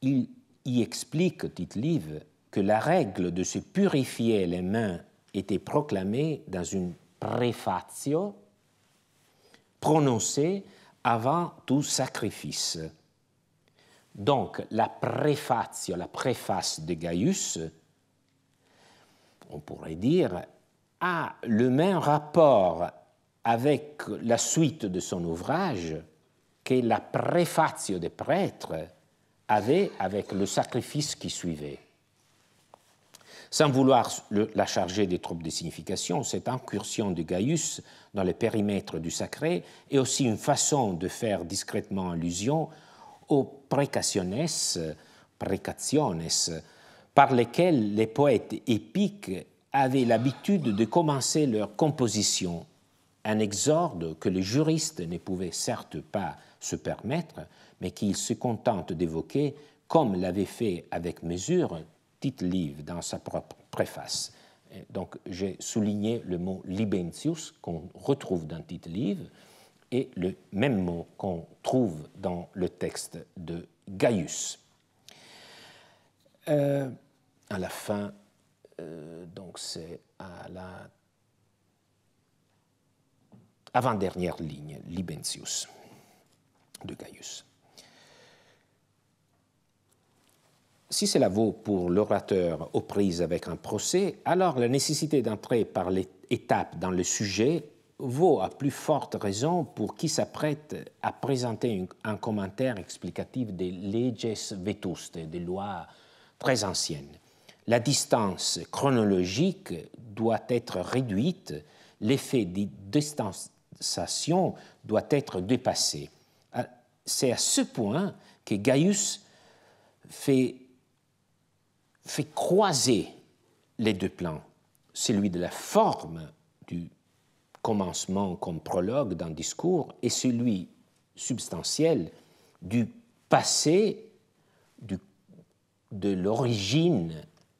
Il y explique, Tite Live, que la règle de se purifier les mains était proclamée dans une préfatio prononcée avant tout sacrifice. Donc, la la préface de Gaius, on pourrait dire, a le même rapport avec la suite de son ouvrage que la préface des prêtres avait avec le sacrifice qui suivait. Sans vouloir la charger des trop de signification, cette incursion de Gaius dans le périmètre du sacré et aussi une façon de faire discrètement allusion aux precationes, par lesquelles les poètes épiques avaient l'habitude de commencer leur composition, un exorde que les juristes ne pouvaient certes pas se permettre, mais qu'ils se contentent d'évoquer, comme l'avait fait avec mesure Tite-Live dans sa propre préface. Donc, j'ai souligné le mot libentius qu'on retrouve dans titre Livre et le même mot qu'on trouve dans le texte de Gaius. Euh, à la fin, euh, donc c'est à la avant-dernière ligne, libentius de Gaius. Si cela vaut pour l'orateur aux prises avec un procès, alors la nécessité d'entrer par les étapes dans le sujet vaut à plus forte raison pour qui s'apprête à présenter un commentaire explicatif des leges vetustes, des lois très anciennes. La distance chronologique doit être réduite, l'effet de distanciation doit être dépassé. Ah, c'est à ce point que Gaius fait fait croiser les deux plans, celui de la forme du commencement comme prologue d'un discours et celui substantiel du passé, de l'origine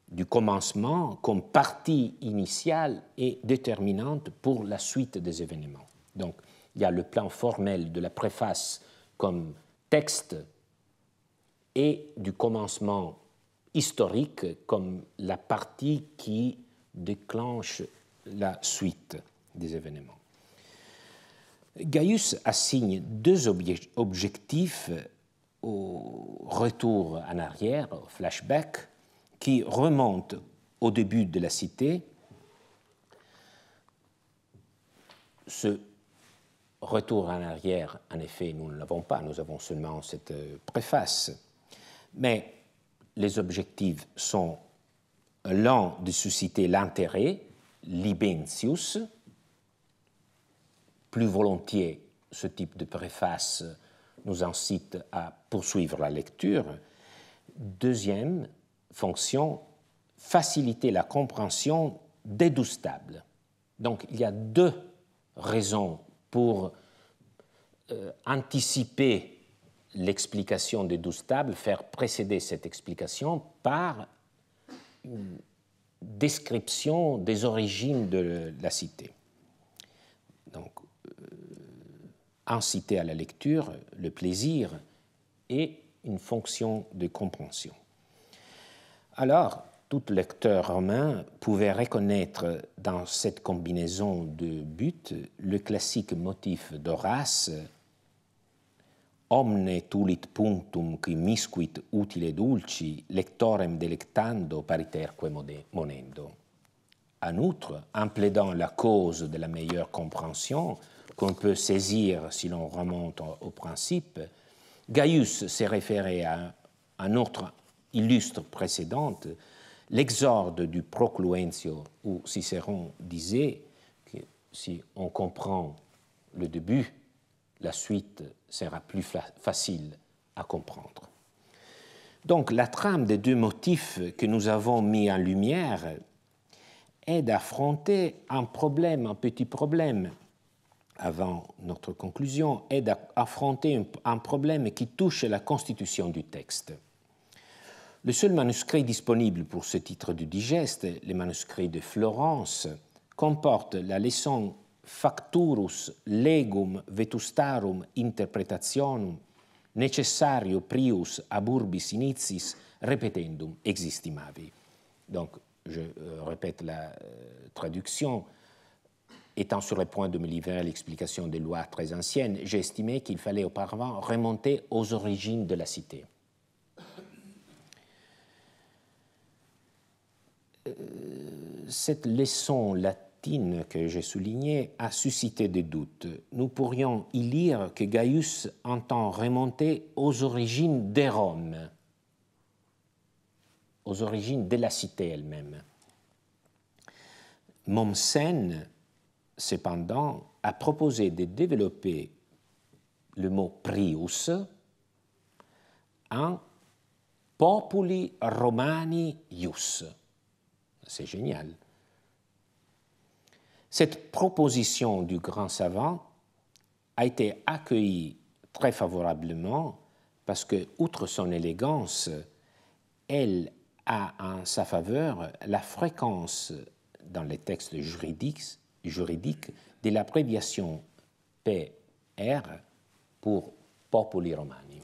du commencement comme partie initiale et déterminante pour la suite des événements. Donc, il y a le plan formel de la préface comme texte et du commencement historique comme la partie qui déclenche la suite des événements. Gaius assigne deux objectifs au retour en arrière, au flashback, qui remonte au début de la cité. Ce retour en arrière, en effet, nous ne l'avons pas, nous avons seulement cette euh, préface. Mais les objectifs sont l'un de susciter l'intérêt, l'ibentius, plus volontiers ce type de préface nous incite à poursuivre la lecture. Deuxième fonction, faciliter la compréhension tables. Donc il y a deux raisons pour euh, anticiper l'explication des douze tables, faire précéder cette explication par une description des origines de la cité. Donc, inciter euh, à la lecture, le plaisir et une fonction de compréhension. Alors, tout lecteur romain pouvait reconnaître dans cette combinaison de buts le classique motif d'Horace omne tulit punctum qui misquit utile dulci, lectorem delectando pariterque monendo. En outre, en plaidant la cause de la meilleure compréhension qu'on peut saisir si l'on remonte au principe, Gaius s'est référé à un autre illustre précédente, l'exorde du Procluentio, où Cicéron disait que si on comprend le début, la suite sera plus facile à comprendre. Donc la trame des deux motifs que nous avons mis en lumière est d'affronter un problème, un petit problème, avant notre conclusion, est d'affronter un problème qui touche la constitution du texte. Le seul manuscrit disponible pour ce titre du digeste, les manuscrits de Florence, comporte la leçon facturus legum vetustarum interpretationum necessario prius ab urbis initis repetendum existimavi. Donc, je euh, répète la euh, traduction. Étant sur le point de me livrer à l'explication des lois très anciennes, j'ai estimé qu'il fallait auparavant remonter aux origines de la cité. Euh, cette leçon latine que j'ai souligné, a suscité des doutes. Nous pourrions y lire que Gaius entend remonter aux origines des Roms, aux origines de la cité elle-même. Mommsen, cependant, a proposé de développer le mot prius en populi romanius. C'est génial. Cette proposition du grand savant a été accueillie très favorablement parce que, outre son élégance, elle a en sa faveur la fréquence dans les textes juridiques, de l'abréviation PR pour Populi Romani.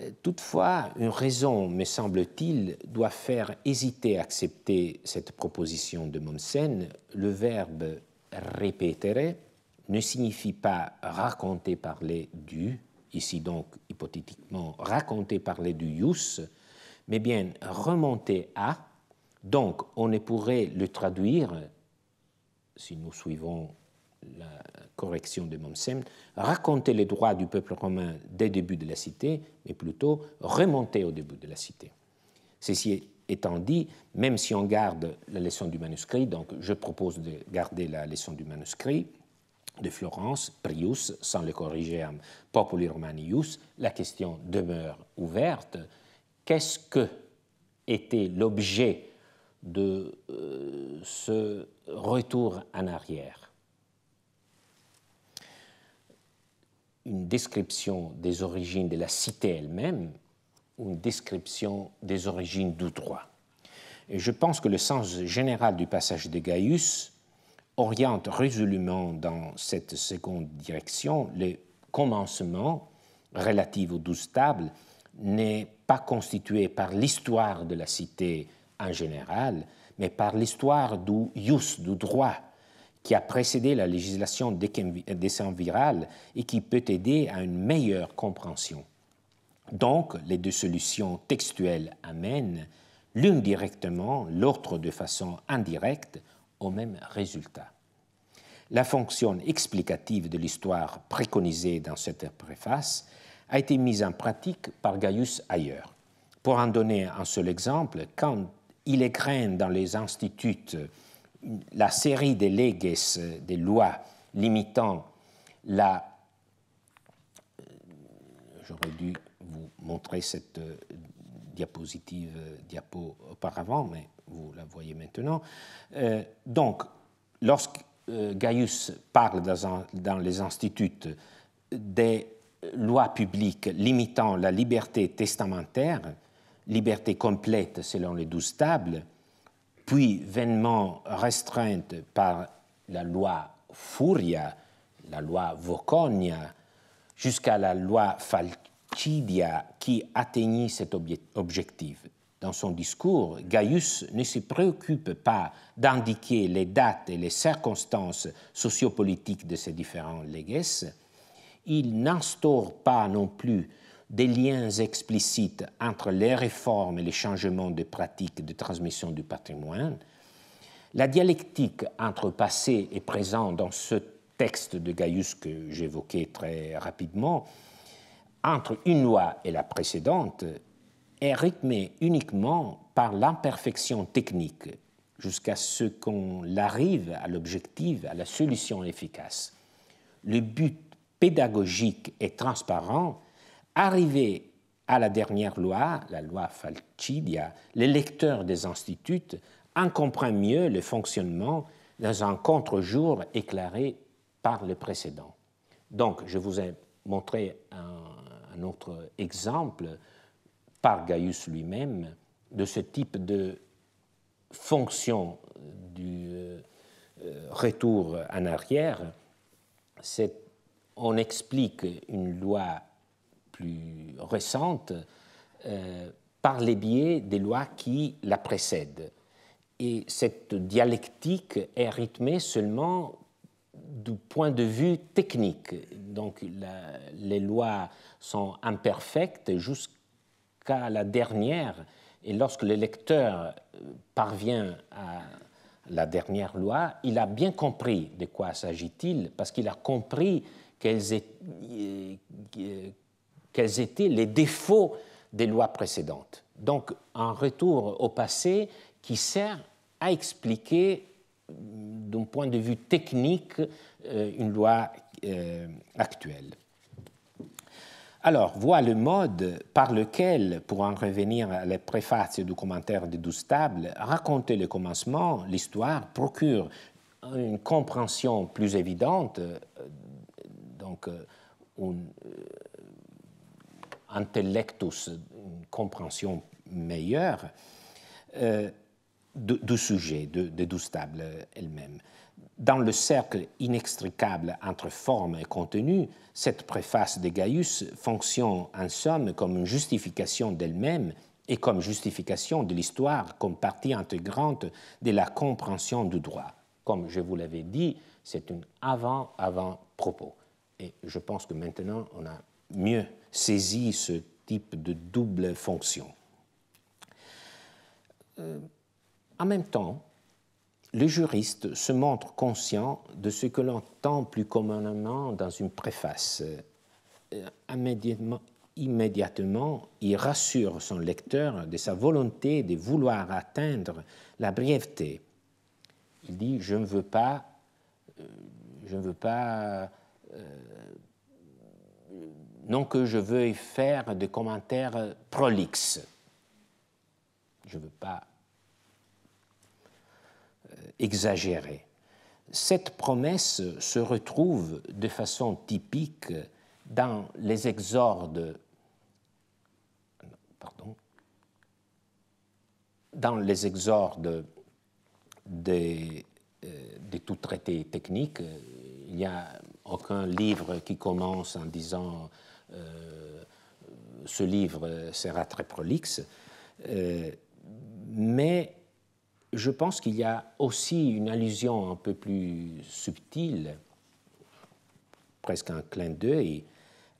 Euh, toutefois, une raison, me semble-t-il, doit faire hésiter à accepter cette proposition de Mommsen. Le verbe répéter ne signifie pas raconter, parler du, ici donc hypothétiquement raconter, parler du ius, mais bien remonter à. Donc, on ne pourrait le traduire, si nous suivons la correction de momsem raconter les droits du peuple romain le début de la cité, mais plutôt remonter au début de la cité. Ceci étant dit, même si on garde la leçon du manuscrit, donc je propose de garder la leçon du manuscrit de Florence, Prius, sans le corriger en Populi Romanius, la question demeure ouverte. Qu'est-ce que était l'objet de euh, ce retour en arrière une description des origines de la cité elle-même, ou une description des origines du droit. Et je pense que le sens général du passage de Gaius oriente résolument dans cette seconde direction. Le commencement relatif aux douze tables n'est pas constitué par l'histoire de la cité en général, mais par l'histoire du ius, du droit, qui a précédé la législation des virale virales et qui peut aider à une meilleure compréhension. Donc, les deux solutions textuelles amènent, l'une directement, l'autre de façon indirecte, au même résultat. La fonction explicative de l'histoire préconisée dans cette préface a été mise en pratique par Gaius ailleurs. Pour en donner un seul exemple, quand il est dans les instituts la série des leges, des lois limitant la... Euh, j'aurais dû vous montrer cette euh, diapositive, euh, diapo auparavant, mais vous la voyez maintenant. donc, lorsque Gaius parle dans, dans, les instituts des lois publiques limitant la liberté testamentaire, liberté complète selon les douze tables, puis vainement restreinte par la loi Furia, la loi Vocogna, jusqu'à la loi Falcidia qui atteignit cet objectif. Dans son discours, Gaius ne se préoccupe pas d'indiquer les dates et les circonstances sociopolitiques de ces différents léges Il n'instaure pas non plus des liens explicites entre les réformes et les changements de pratiques de transmission du patrimoine, la dialectique entre passé et présent dans ce texte de Gaius que j'évoquais très rapidement, entre une loi et la précédente, est rythmée uniquement par l'imperfection technique jusqu'à ce qu'on arrive à l'objectif, à la solution efficace. Le but pédagogique et transparent Arrivé à la dernière loi, la loi Falcidia, les lecteurs des instituts en comprennent mieux le fonctionnement dans un contre-jour éclairé par le précédent. Donc, je vous ai montré un, autre exemple par Gaius lui-même de ce type de fonction du euh, retour en arrière. On explique une loi plus récente euh, par les biais des lois qui la précèdent. Et cette dialectique est rythmée seulement du point de vue technique. Donc les lois sont imperfectes jusqu'à la dernière, et lorsque le lecteur euh, parvient à la dernière loi, il a bien compris de quoi s'agit-il, parce qu'il a compris qu'elles quels étaient les défauts des lois précédentes. Donc un retour au passé qui sert à expliquer d'un point de vue technique euh, une loi euh, actuelle. Alors, voit le mode par lequel, pour en revenir à la préface du commentaire de Douze Tables, raconter le commencement, l'histoire, procure une compréhension plus évidente, euh, donc une, intellectus, une compréhension meilleure euh, du, sujet, de, douze tables elle-même. Dans le cercle inextricable entre forme et contenu, cette préface de Gaius fonctionne en somme comme une justification d'elle-même et comme justification de l'histoire comme partie intégrante de la compréhension du droit. Comme je vous l'avais dit, c'est un avant-avant-propos. Et je pense que maintenant, on a mieux saisit ce type de double fonction. Euh, en même temps, le juriste se montre conscient de ce que l'on entend plus communément dans une préface. Euh, immédiatement, immédiatement, il rassure son lecteur de sa volonté de vouloir atteindre la brièveté. Il dit Je ne veux pas, euh, je ne veux pas non que je veuille faire des commentaires prolixes. Je ne veux pas euh, exagérer. Cette promesse se retrouve de façon typique dans les exordes, pardon, dans les exordes des euh, tout traités techniques. Il n'y a aucun livre qui commence en disant euh, ce livre sera très prolixe, euh, mais je pense qu'il y a aussi une allusion un peu plus subtile, presque un clin d'œil,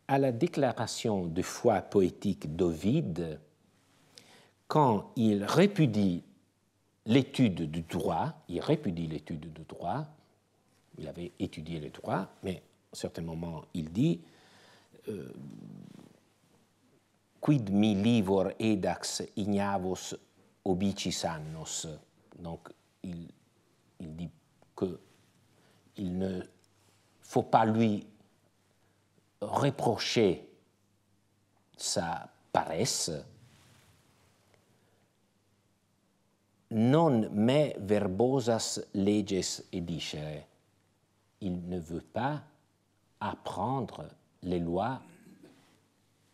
à la déclaration de foi poétique d'Ovide quand il répudie l'étude du droit, il répudie l'étude du droit, il avait étudié le droit, mais à un certain moment il dit, Eh, quid mi livor edax ignavos obicis annos, donc il, il dit que il ne faut pas lui reprocher sa paresse, non me verbosas leges edicere. Il ne veut pas apprendre les lois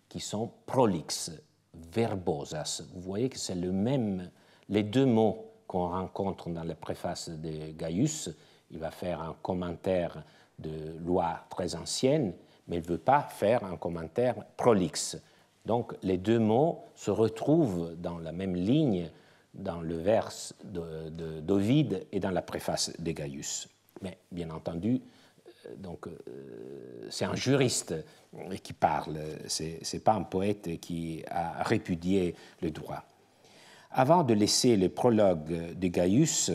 qui sont prolixes, verbosas. Vous voyez que c'est le même, les deux mots qu'on rencontre dans la préface de Gaius. Il va faire un commentaire de loi très ancienne, mais il ne veut pas faire un commentaire prolixe. Donc les deux mots se retrouvent dans la même ligne dans le vers d'Ovide et dans la préface de Gaius. Mais bien entendu, donc euh, c'est un juriste qui parle, ce n'est pas un poète qui a répudié le droit. Avant de laisser le prologue de Gaius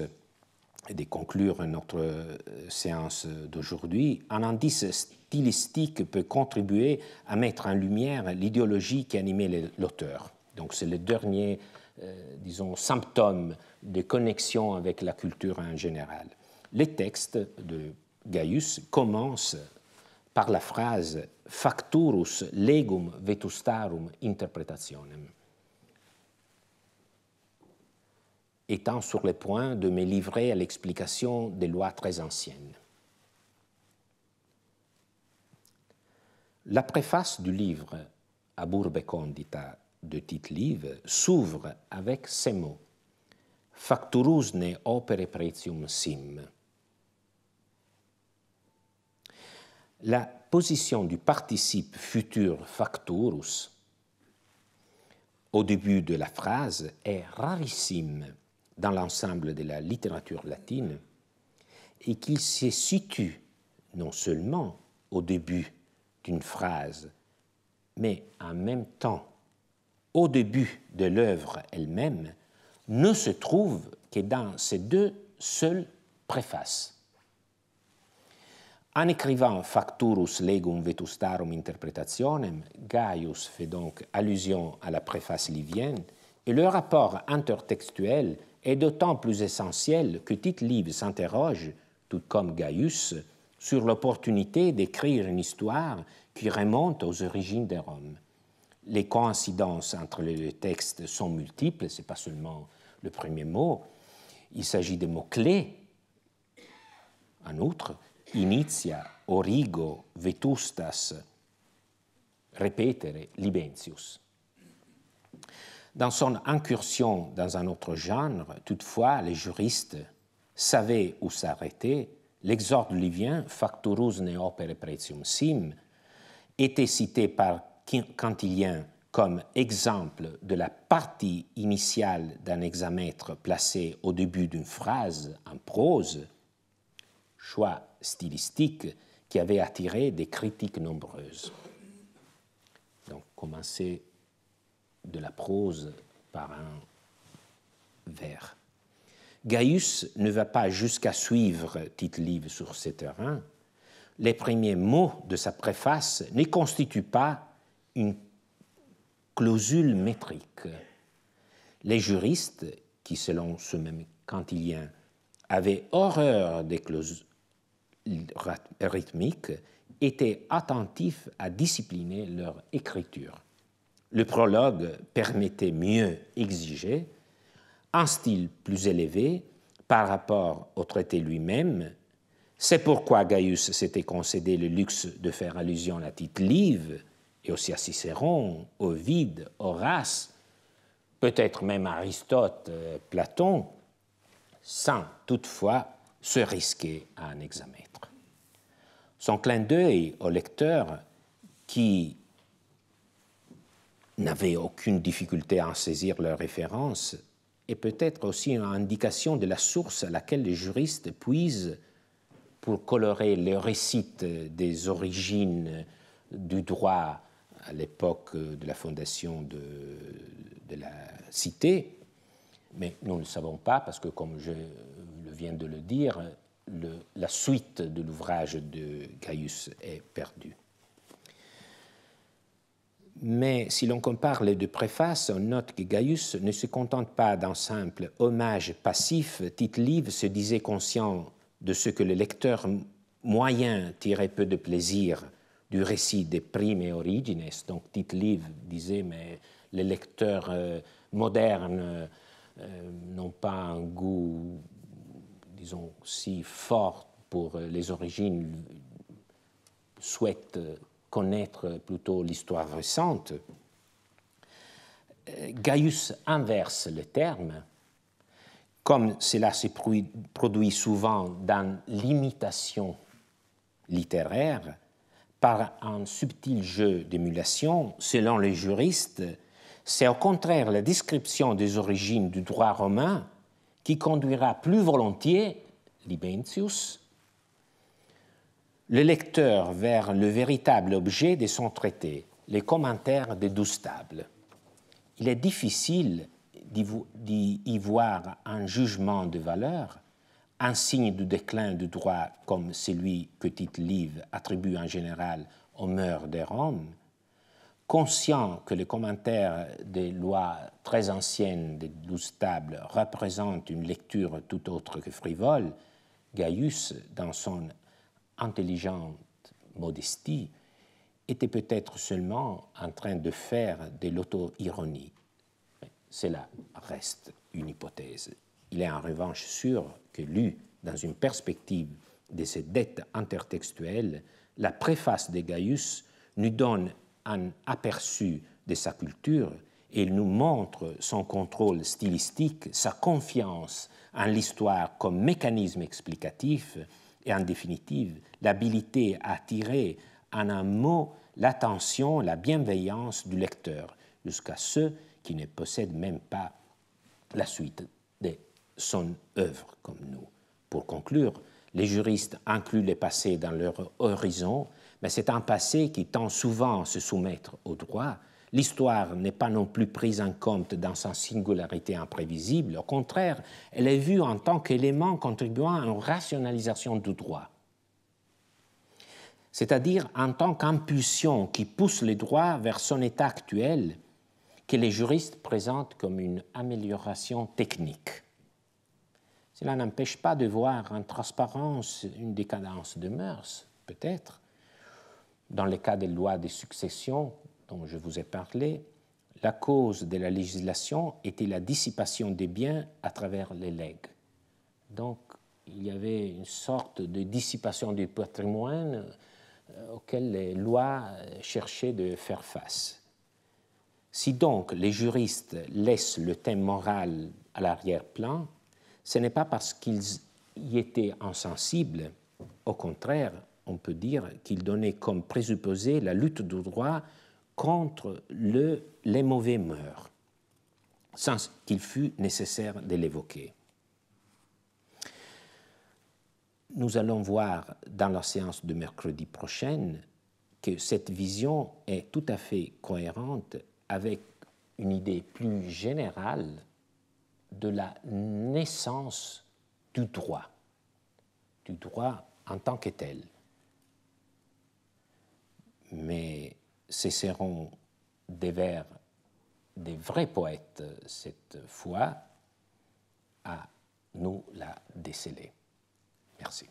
et de conclure notre euh, séance d'aujourd'hui, un indice stylistique peut contribuer à mettre en lumière l'idéologie qui animait l'auteur. Donc c'est le dernier, euh, disons, symptôme de connexion avec la culture en général. Les textes de Gaius commence par la phrase facturus legum vetustarum interpretationem. étant sur le point de me livrer à l'explication des lois très anciennes. La préface du livre Aburbe Condita de Tite Live s'ouvre avec ces mots ne opere pretium sim la position du participe futur facturus au début de la phrase est rarissime dans l'ensemble de la littérature latine et qu'il se situe non seulement au début d'une phrase, mais en même temps au début de l'œuvre elle-même, ne se trouve que dans ces deux seules préfaces écrivant « facturus legum vetustarum interpretationem, Gaius fait donc allusion à la préface livienne, et le rapport intertextuel est d'autant plus essentiel que tite livre s'interroge, tout comme Gaius, sur l'opportunité d'écrire une histoire qui remonte aux origines des Rome. Les coïncidences entre les textes sont multiples, ce n'est pas seulement le premier mot. Il s'agit des mots-clés, en outre, initia origo vetustas repetere libentius. Dans son incursion dans un autre genre, toutefois, les juristes savaient où s'arrêter. L'exorde livien Facturus ne opere sim était cité par Quintilien comme exemple de la partie initiale d'un examètre placé au début d'une phrase en prose, choix stylistique qui avait attiré des critiques nombreuses. Donc, commencer de la prose par un vers. Gaius ne va pas jusqu'à suivre tite livre sur ses terrains. Les premiers mots de sa préface ne constituent pas une clausule métrique. Les juristes, qui selon ce même Cantilien avaient horreur des clauses rythmiques étaient attentifs à discipliner leur écriture. Le prologue permettait mieux exiger un style plus élevé par rapport au traité lui-même. C'est pourquoi Gaius s'était concédé le luxe de faire allusion à Tite l'ivre et aussi à Cicéron, Ovide, Horace, peut-être même Aristote, euh, Platon, sans toutefois se risquer à un examètre. Son clin d'œil au lecteur qui n'avait aucune difficulté à en saisir leur référence est peut-être aussi une indication de la source à laquelle les juristes puisent pour colorer le récit des origines du droit à l'époque de la fondation de, de la cité, mais nous ne le savons pas parce que, comme je vient de le dire, la suite de l'ouvrage de Gaius est perdue. Mais si l'on compare les deux préfaces, on note que Gaius ne se contente pas d'un simple hommage passif. Tite Live se disait conscient de ce que le lecteur moyen tirait peu de plaisir du récit des primes et origines. Donc Tite Live disait, mais les lecteurs euh, modernes euh, n'ont pas un goût disons, si fort pour euh, les origines, souhaitent euh, connaître plutôt l'histoire récente, euh, Gaius inverse le terme, comme cela se produit souvent dans l'imitation littéraire, par un subtil jeu d'émulation, selon les juristes, c'est au contraire la description des origines du droit romain qui conduira plus volontiers, Libentius, le lecteur vers le véritable objet de son traité, les commentaires des douze tables. Il est difficile d'y voir un jugement de valeur, un signe du déclin du droit comme celui que Tite-Live attribue en général aux mœurs des Rome, Conscient que les commentaires des lois très anciennes des douze tables représentent une lecture tout autre que frivole, Gaius, dans son intelligente modestie, était peut-être seulement en train de faire de l'auto-ironie. Cela reste une hypothèse. Il est en revanche sûr que lu dans une perspective de ces dettes intertextuelles, la préface de Gaius nous donne un aperçu de sa culture et il nous montre son contrôle stylistique, sa confiance en l'histoire comme mécanisme explicatif et en définitive l'habilité à attirer en un mot l'attention, la bienveillance du lecteur jusqu'à ceux qui ne possèdent même pas la suite de son œuvre comme nous. Pour conclure, les juristes incluent le passé dans leur horizon c'est un passé qui tend souvent à se soumettre au droit. L'histoire n'est pas non plus prise en compte dans sa singularité imprévisible, au contraire, elle est vue en tant qu'élément contribuant à une rationalisation du droit, c'est-à-dire en tant qu'impulsion qui pousse le droit vers son état actuel, que les juristes présentent comme une amélioration technique. Cela n'empêche pas de voir en transparence une décadence de mœurs, peut-être, dans le cas des lois de succession dont je vous ai parlé, la cause de la législation était la dissipation des biens à travers les legs. Donc, il y avait une sorte de dissipation du patrimoine euh, auquel les lois euh, cherchaient de faire face. Si donc les juristes laissent le thème moral à l'arrière-plan, ce n'est pas parce qu'ils y étaient insensibles, au contraire, on peut dire qu'il donnait comme présupposé la lutte du droit contre les mauvais mœurs, sans qu'il fût nécessaire de l'évoquer. Nous allons voir dans la séance de mercredi prochaine que cette vision est tout à fait cohérente avec une idée plus générale de la naissance du droit, du droit en tant que tel mais ce seront des vers des vrais poètes cette fois à nous la déceler. Merci.